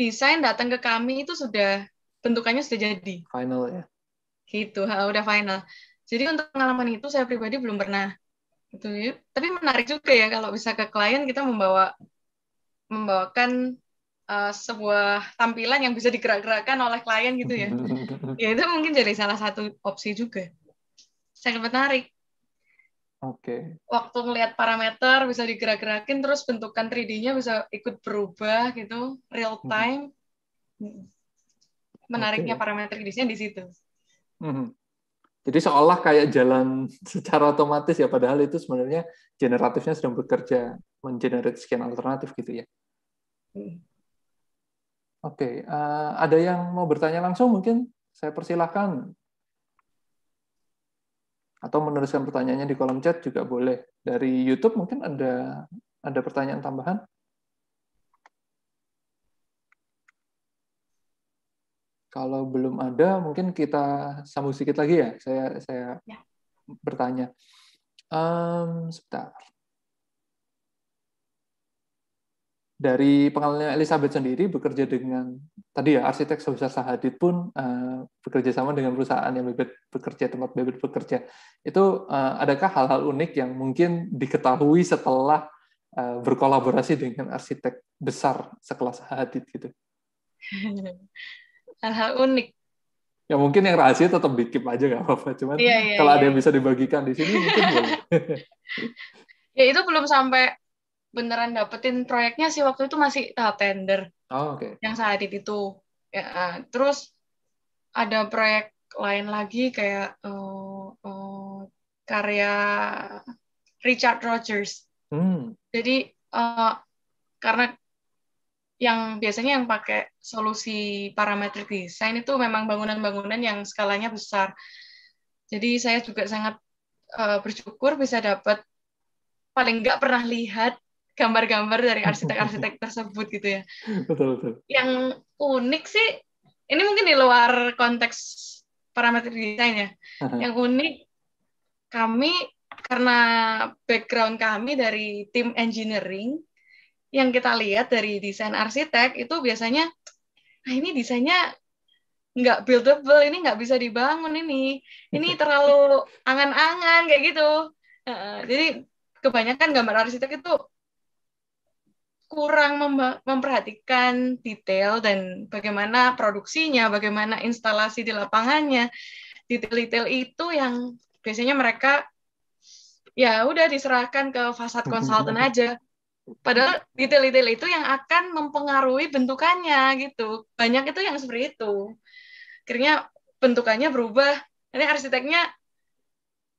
desain datang ke kami itu sudah bentukannya sudah jadi. Final ya. Gitu, udah final. Jadi untuk pengalaman itu saya pribadi belum pernah gitu ya tapi menarik juga ya kalau bisa ke klien kita membawa membawakan uh, sebuah tampilan yang bisa digerak-gerakkan oleh klien gitu ya [LAUGHS] ya itu mungkin jadi salah satu opsi juga sangat menarik Oke. Okay. Waktu melihat parameter bisa digerak-gerakin, terus bentukan 3D-nya bisa ikut berubah gitu, real hmm. time. Hmm. Menariknya okay. parameter 3D-nya di situ. Hmm. Jadi seolah kayak jalan [LAUGHS] secara otomatis ya, padahal itu sebenarnya generatifnya sedang bekerja mengenerate sekian alternatif gitu ya. Hmm. Oke, okay. uh, eh, ada yang mau bertanya langsung mungkin saya persilahkan. Atau menuliskan pertanyaannya di kolom chat juga boleh. Dari YouTube mungkin ada ada pertanyaan tambahan? Kalau belum ada, mungkin kita sambung sedikit lagi ya. Saya saya ya. bertanya. Um, sebentar. dari pengalaman Elizabeth sendiri bekerja dengan tadi ya arsitek sebesar Sahadit pun uh, bekerja sama dengan perusahaan yang bebet bekerja tempat bebet bekerja itu uh, adakah hal-hal unik yang mungkin diketahui setelah uh, berkolaborasi dengan arsitek besar sekelas Sahadit gitu? [LAUGHS] hal-hal unik ya mungkin yang rahasia tetap dikip aja gak apa-apa cuman iya, iya, kalau iya. ada yang iya. bisa dibagikan di sini mungkin boleh [LAUGHS] ya itu belum sampai beneran dapetin proyeknya sih waktu itu masih tahap tender oh, okay. yang saat itu ya eh, terus ada proyek lain lagi kayak uh, uh, karya Richard Rogers hmm. jadi uh, karena yang biasanya yang pakai solusi parametric desain itu memang bangunan-bangunan yang skalanya besar. Jadi saya juga sangat uh, bersyukur bisa dapat paling nggak pernah lihat gambar-gambar dari arsitek-arsitek [LAUGHS] tersebut gitu ya. Betul betul. Yang unik sih ini mungkin di luar konteks parameter desain ya. Yang unik kami karena background kami dari tim engineering yang kita lihat dari desain arsitek itu biasanya nah ini desainnya nggak buildable ini nggak bisa dibangun ini ini [LAUGHS] terlalu angan-angan kayak gitu uh, jadi kebanyakan gambar arsitek itu kurang mem memperhatikan detail dan bagaimana produksinya bagaimana instalasi di lapangannya detail-detail itu yang biasanya mereka ya udah diserahkan ke fasad konsultan aja Padahal detail-detail itu yang akan mempengaruhi bentukannya gitu. Banyak itu yang seperti itu. Akhirnya bentukannya berubah. Ini arsiteknya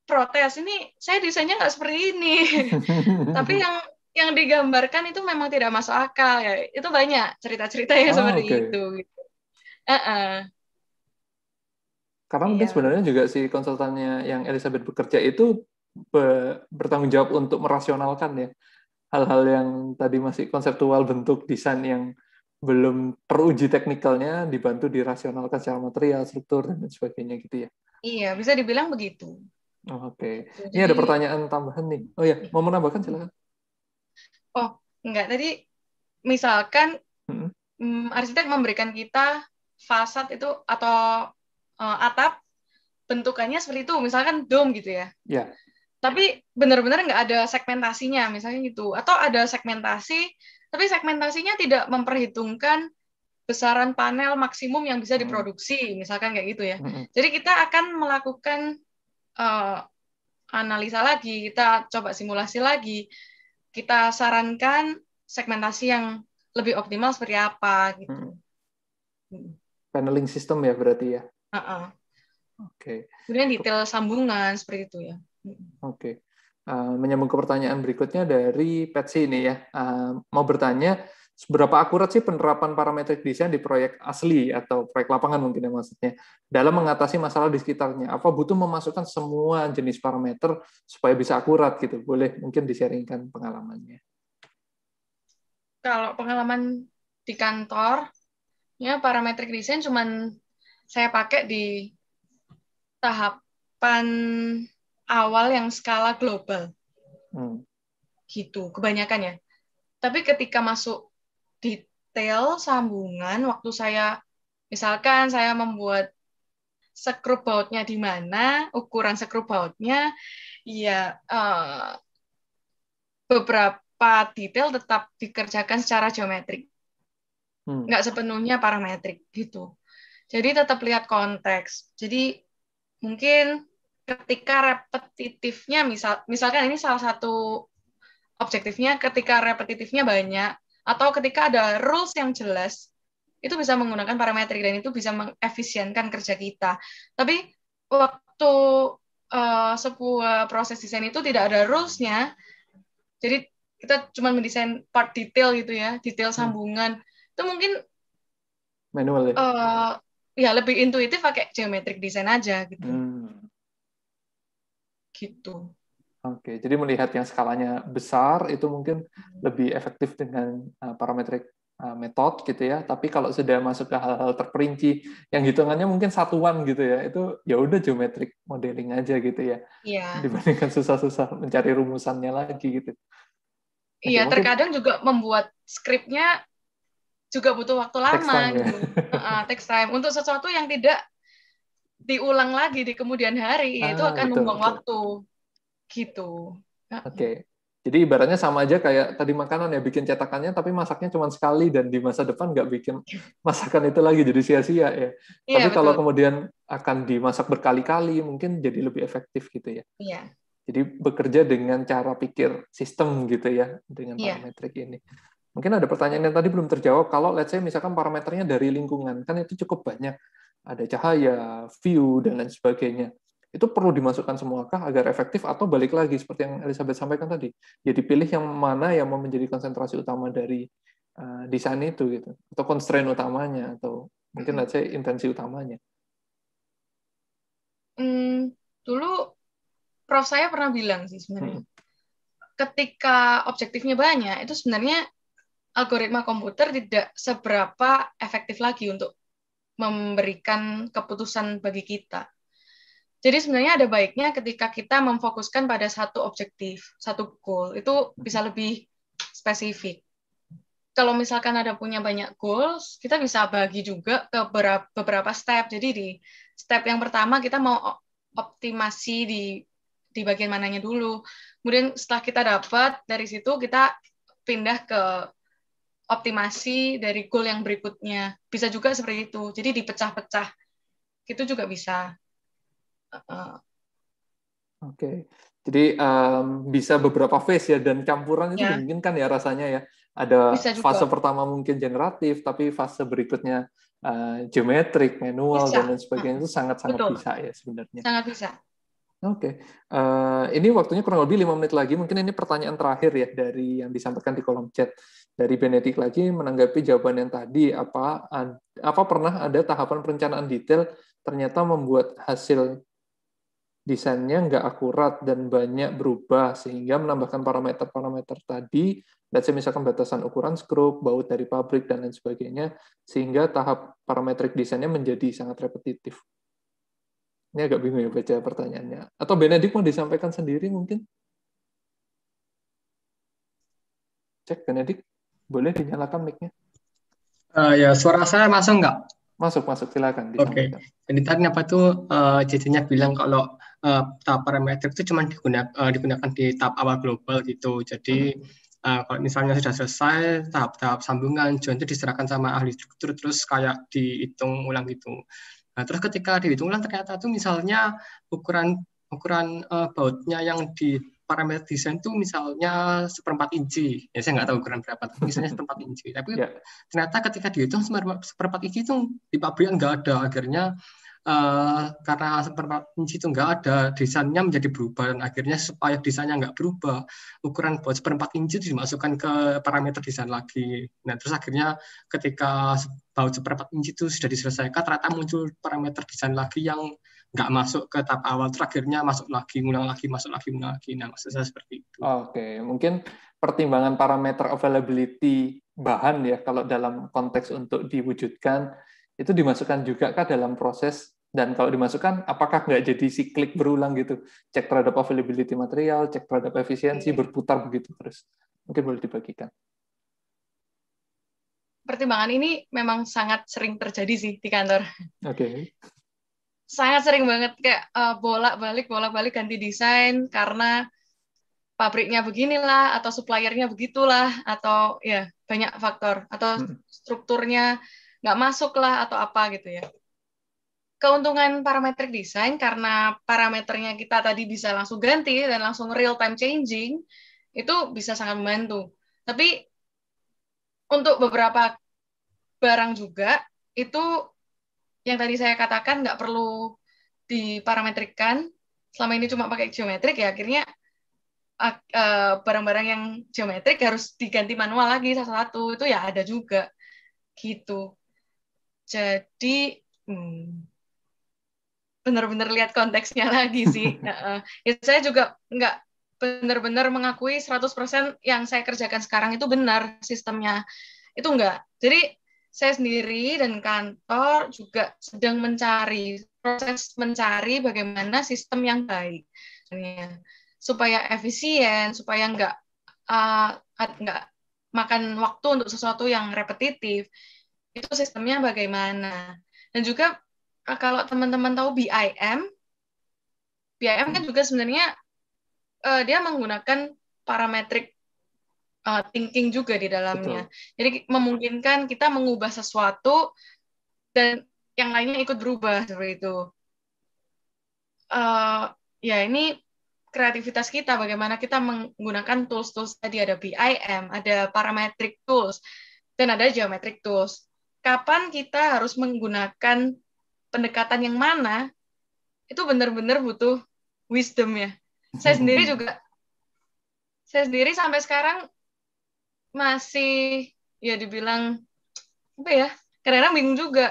protes ini saya desainnya nggak seperti ini. [LAUGHS] Tapi yang yang digambarkan itu memang tidak masuk akal ya. Itu banyak cerita-cerita yang oh, seperti okay. itu. Gitu. Uh -uh. Karena mungkin yeah. sebenarnya juga si konsultannya yang Elizabeth bekerja itu be bertanggung jawab untuk merasionalkan ya hal-hal yang tadi masih konseptual bentuk desain yang belum teruji teknikalnya dibantu dirasionalkan secara material, struktur dan sebagainya gitu ya. Iya, bisa dibilang begitu. Oh, oke. Okay. Ini ada pertanyaan tambahan nih. Oh ya, mau menambahkan silakan. Oh, enggak. Tadi misalkan hmm. Mm, arsitek memberikan kita fasad itu atau uh, atap bentukannya seperti itu, misalkan dome gitu ya. yeah tapi benar-benar nggak ada segmentasinya misalnya gitu atau ada segmentasi tapi segmentasinya tidak memperhitungkan besaran panel maksimum yang bisa hmm. diproduksi misalkan kayak gitu ya hmm. jadi kita akan melakukan uh, analisa lagi kita coba simulasi lagi kita sarankan segmentasi yang lebih optimal seperti apa gitu hmm. paneling system ya berarti ya uh -uh. oke okay. kemudian detail sambungan seperti itu ya Oke. Okay. Uh, eh, menyambung ke pertanyaan berikutnya dari Patsy ini ya. Uh, mau bertanya, seberapa akurat sih penerapan parametric design di proyek asli atau proyek lapangan mungkin ya maksudnya dalam mengatasi masalah di sekitarnya? Apa butuh memasukkan semua jenis parameter supaya bisa akurat gitu? Boleh mungkin disharingkan pengalamannya. Kalau pengalaman di kantor, ya parametric design cuman saya pakai di tahapan awal yang skala global. Hmm. Gitu, kebanyakan ya. Tapi ketika masuk detail sambungan, waktu saya, misalkan saya membuat sekrup bautnya di mana, ukuran sekrup bautnya, ya uh, beberapa detail tetap dikerjakan secara geometrik. Hmm. Nggak sepenuhnya parametrik gitu. Jadi tetap lihat konteks. Jadi mungkin ketika repetitifnya misal misalkan ini salah satu objektifnya ketika repetitifnya banyak atau ketika ada rules yang jelas itu bisa menggunakan parametrik dan itu bisa mengefisienkan kerja kita. Tapi waktu uh, sebuah proses desain itu tidak ada rulesnya Jadi kita cuma mendesain part detail gitu ya, detail hmm. sambungan. Hmm. Itu mungkin manual ya. Uh, ya lebih intuitif pakai geometric design aja gitu. Hmm gitu. Oke, jadi melihat yang skalanya besar itu mungkin hmm. lebih efektif dengan uh, eh, parametric eh, method gitu ya. Tapi kalau sudah masuk ke hal-hal terperinci yang hitungannya mungkin satuan gitu ya, itu ya udah geometrik modeling aja gitu ya. Iya. Dibandingkan susah-susah mencari rumusannya lagi gitu. Iya, mungkin... terkadang juga membuat skripnya juga butuh waktu lama. Text time, ya? uh, [LAUGHS] text time untuk sesuatu yang tidak diulang lagi di kemudian hari ah, itu akan membuang waktu gitu. Ya. Oke. Okay. Jadi ibaratnya sama aja kayak tadi makanan ya bikin cetakannya tapi masaknya cuma sekali dan di masa depan nggak bikin [LAUGHS] masakan itu lagi jadi sia-sia ya. Iya, tapi betul. kalau kemudian akan dimasak berkali-kali mungkin jadi lebih efektif gitu ya. Iya. Jadi bekerja dengan cara pikir sistem gitu ya dengan iya. parametrik ini. Mungkin ada pertanyaan yang tadi belum terjawab kalau let's say misalkan parameternya dari lingkungan kan itu cukup banyak ada cahaya, view, dan lain sebagainya. Itu perlu dimasukkan semuakah agar efektif atau balik lagi seperti yang Elizabeth sampaikan tadi. Jadi ya pilih yang mana yang mau menjadi konsentrasi utama dari uh, desain itu gitu atau constraint utamanya atau mungkin saya -hmm. intensi utamanya. Hmm, dulu prof saya pernah bilang sih sebenarnya. Hmm. Ketika objektifnya banyak, itu sebenarnya algoritma komputer tidak seberapa efektif lagi untuk memberikan keputusan bagi kita. Jadi sebenarnya ada baiknya ketika kita memfokuskan pada satu objektif, satu goal, itu bisa lebih spesifik. Kalau misalkan ada punya banyak goals, kita bisa bagi juga ke beberapa step. Jadi di step yang pertama kita mau optimasi di di bagian mananya dulu. Kemudian setelah kita dapat dari situ kita pindah ke optimasi dari goal yang berikutnya. Bisa juga seperti itu. Jadi dipecah-pecah. Itu juga bisa. Uh, Oke. Okay. Jadi um, bisa beberapa phase ya dan campuran itu ya. mungkin kan ya rasanya ya. Ada fase pertama mungkin generatif tapi fase berikutnya uh, geometrik, manual bisa. dan lain sebagainya itu sangat-sangat bisa ya sebenarnya. Sangat bisa. Oke, okay. uh, ini waktunya kurang lebih lima menit lagi. Mungkin ini pertanyaan terakhir ya dari yang disampaikan di kolom chat. Dari Benedik lagi menanggapi jawaban yang tadi, apa apa pernah ada tahapan perencanaan detail ternyata membuat hasil desainnya nggak akurat dan banyak berubah sehingga menambahkan parameter-parameter tadi, dan misalkan batasan ukuran skrup, baut dari pabrik dan lain sebagainya, sehingga tahap parametrik desainnya menjadi sangat repetitif. Ini agak bingung ya baca pertanyaannya. Atau Benedik mau disampaikan sendiri mungkin? Cek Benedik. Boleh dinyalakan mic-nya? Uh, ya, suara saya masuk nggak? Masuk, masuk. Silakan. Oke. Okay. Jadi tadi apa tuh uh, jadinya bilang kalau uh, tahap parameter itu cuma digunakan, uh, digunakan di tahap awal global gitu. Jadi hmm. uh, kalau misalnya sudah selesai tahap-tahap sambungan, join itu diserahkan sama ahli struktur terus kayak dihitung ulang gitu. Nah, terus ketika dihitung ulang ternyata tuh misalnya ukuran ukuran uh, bautnya yang di parameter desain itu misalnya seperempat inci. Ya saya nggak tahu ukuran berapa, tapi misalnya seperempat inci. Tapi yeah. ternyata ketika dihitung seperempat inci itu di pabrik nggak ada. Akhirnya uh, karena seperempat inci itu nggak ada, desainnya menjadi berubah dan akhirnya supaya desainnya nggak berubah, ukuran buat seperempat inci itu dimasukkan ke parameter desain lagi. Nah terus akhirnya ketika baut seperempat inci itu sudah diselesaikan, ternyata muncul parameter desain lagi yang nggak masuk ke tahap awal terakhirnya masuk lagi ngulang lagi masuk lagi ngulang lagi nah maksud saya seperti itu oke okay. mungkin pertimbangan parameter availability bahan ya kalau dalam konteks untuk diwujudkan itu dimasukkan juga kah dalam proses dan kalau dimasukkan apakah nggak jadi siklik berulang gitu cek terhadap availability material cek terhadap efisiensi okay. Iya. berputar begitu terus mungkin boleh dibagikan pertimbangan ini memang sangat sering terjadi sih di kantor. Oke. Okay sangat sering banget kayak uh, bolak-balik bolak-balik ganti desain karena pabriknya beginilah atau suppliernya begitulah atau ya banyak faktor atau hmm. strukturnya nggak masuk lah atau apa gitu ya. Keuntungan parametrik desain karena parameternya kita tadi bisa langsung ganti dan langsung real time changing itu bisa sangat membantu. Tapi untuk beberapa barang juga itu yang tadi saya katakan nggak perlu diparametrikan selama ini cuma pakai geometrik ya akhirnya eh, barang-barang yang geometrik harus diganti manual lagi satu-satu itu ya ada juga gitu. Jadi hmm, benar-benar lihat konteksnya [LAUGHS] lagi sih. uh, ya saya juga nggak benar-benar mengakui 100% yang saya kerjakan sekarang itu benar sistemnya. Itu enggak. Jadi saya sendiri dan kantor juga sedang mencari proses mencari bagaimana sistem yang baik supaya efisien supaya nggak uh, nggak makan waktu untuk sesuatu yang repetitif itu sistemnya bagaimana dan juga eh, kalau teman-teman tahu BIM BIM kan juga sebenarnya uh, dia menggunakan parametrik uh, thinking juga di dalamnya. Betul. Jadi memungkinkan kita mengubah sesuatu dan yang lainnya ikut berubah seperti itu. Uh, ya ini kreativitas kita, bagaimana kita menggunakan tools-tools tadi ada BIM, ada parametric tools, dan ada geometric tools. Kapan kita harus menggunakan pendekatan yang mana? Itu benar-benar butuh wisdom ya. Saya [LAUGHS] sendiri juga saya sendiri sampai sekarang masih ya dibilang apa ya karena bingung juga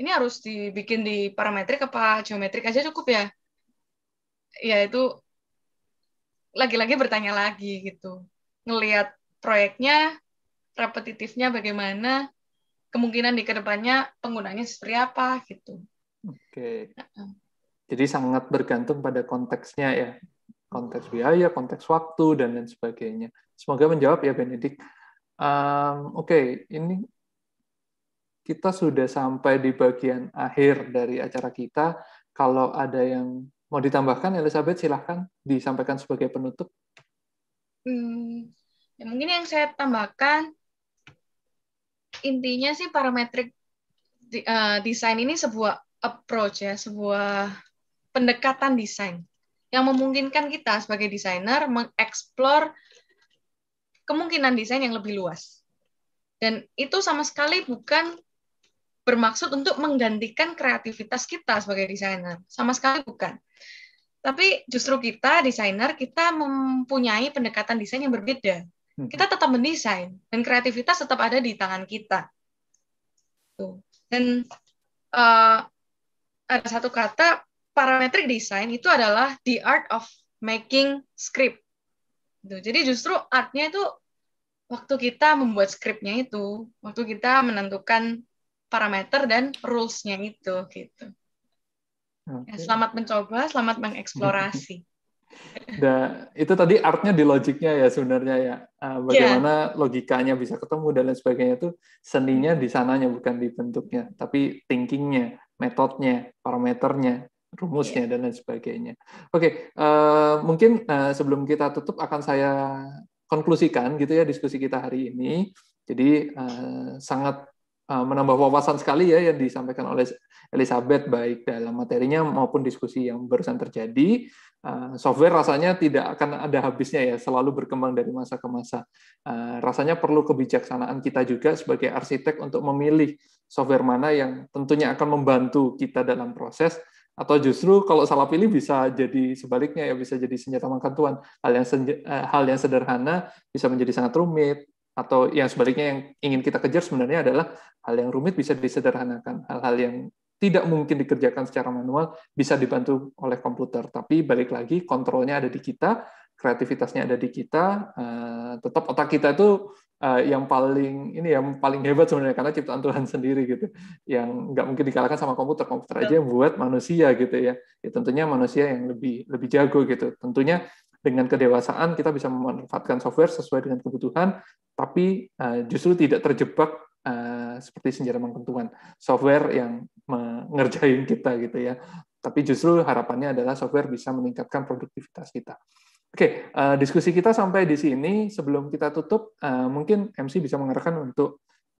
ini harus dibikin di parametrik apa geometrik aja cukup ya ya itu lagi-lagi bertanya lagi gitu ngelihat proyeknya repetitifnya bagaimana kemungkinan di kedepannya penggunanya seperti apa gitu oke okay. jadi sangat bergantung pada konteksnya ya konteks biaya, konteks waktu, dan lain sebagainya. Semoga menjawab ya, Benedik. Um, Oke, okay, ini kita sudah sampai di bagian akhir dari acara kita. Kalau ada yang mau ditambahkan, Elizabeth, silahkan disampaikan sebagai penutup. Hmm, ya mungkin yang saya tambahkan, intinya sih parametrik eh, desain ini sebuah approach ya, sebuah pendekatan desain yang memungkinkan kita sebagai desainer mengeksplor kemungkinan desain yang lebih luas. Dan itu sama sekali bukan bermaksud untuk menggantikan kreativitas kita sebagai desainer. Sama sekali bukan. Tapi justru kita, desainer, kita mempunyai pendekatan desain yang berbeda. Hmm. Kita tetap mendesain, dan kreativitas tetap ada di tangan kita. Tuh. Dan uh, ada satu kata parametric design itu adalah the art of making script. Gitu. Jadi justru artnya itu waktu kita membuat scriptnya itu, waktu kita menentukan parameter dan rules-nya itu gitu. Ya, okay. Selamat mencoba, selamat mengeksplorasi. [LAUGHS] da, itu tadi artnya di logiknya ya sebenarnya ya. Ah, iya. Bagaimana yeah. logikanya bisa ketemu dan lain sebagainya itu seninya di sananya bukan di bentuknya, tapi thinkingnya, metodenya, parameternya rumusnya yeah. dan lain sebagainya. Oke, okay, uh, eh, mungkin uh, sebelum kita tutup akan saya konklusikan gitu ya diskusi kita hari ini. Jadi uh, sangat uh, menambah wawasan sekali ya yang disampaikan oleh Elizabeth baik dalam materinya maupun diskusi yang barusan terjadi. Uh, software rasanya tidak akan ada habisnya ya, selalu berkembang dari masa ke masa. Uh, rasanya perlu kebijaksanaan kita juga sebagai arsitek untuk memilih software mana yang tentunya akan membantu kita dalam proses atau justru kalau salah pilih bisa jadi sebaliknya ya bisa jadi senjata makan tuan hal yang senja, eh, hal yang sederhana bisa menjadi sangat rumit atau yang sebaliknya yang ingin kita kejar sebenarnya adalah hal yang rumit bisa disederhanakan hal-hal yang tidak mungkin dikerjakan secara manual bisa dibantu oleh komputer tapi balik lagi kontrolnya ada di kita kreativitasnya ada di kita eh, tetap otak kita itu uh, yang paling ini yang paling hebat sebenarnya karena ciptaan Tuhan sendiri gitu yang nggak mungkin dikalahkan sama komputer komputer aja yang buat manusia gitu ya ya tentunya manusia yang lebih lebih jago gitu tentunya dengan kedewasaan kita bisa memanfaatkan software sesuai dengan kebutuhan tapi uh, justru tidak terjebak uh, seperti senjata mengkentungan software yang mengerjain kita gitu ya tapi justru harapannya adalah software bisa meningkatkan produktivitas kita. Oke, okay, uh, eh, diskusi kita sampai di sini. Sebelum kita tutup, uh, mungkin MC bisa mengarahkan untuk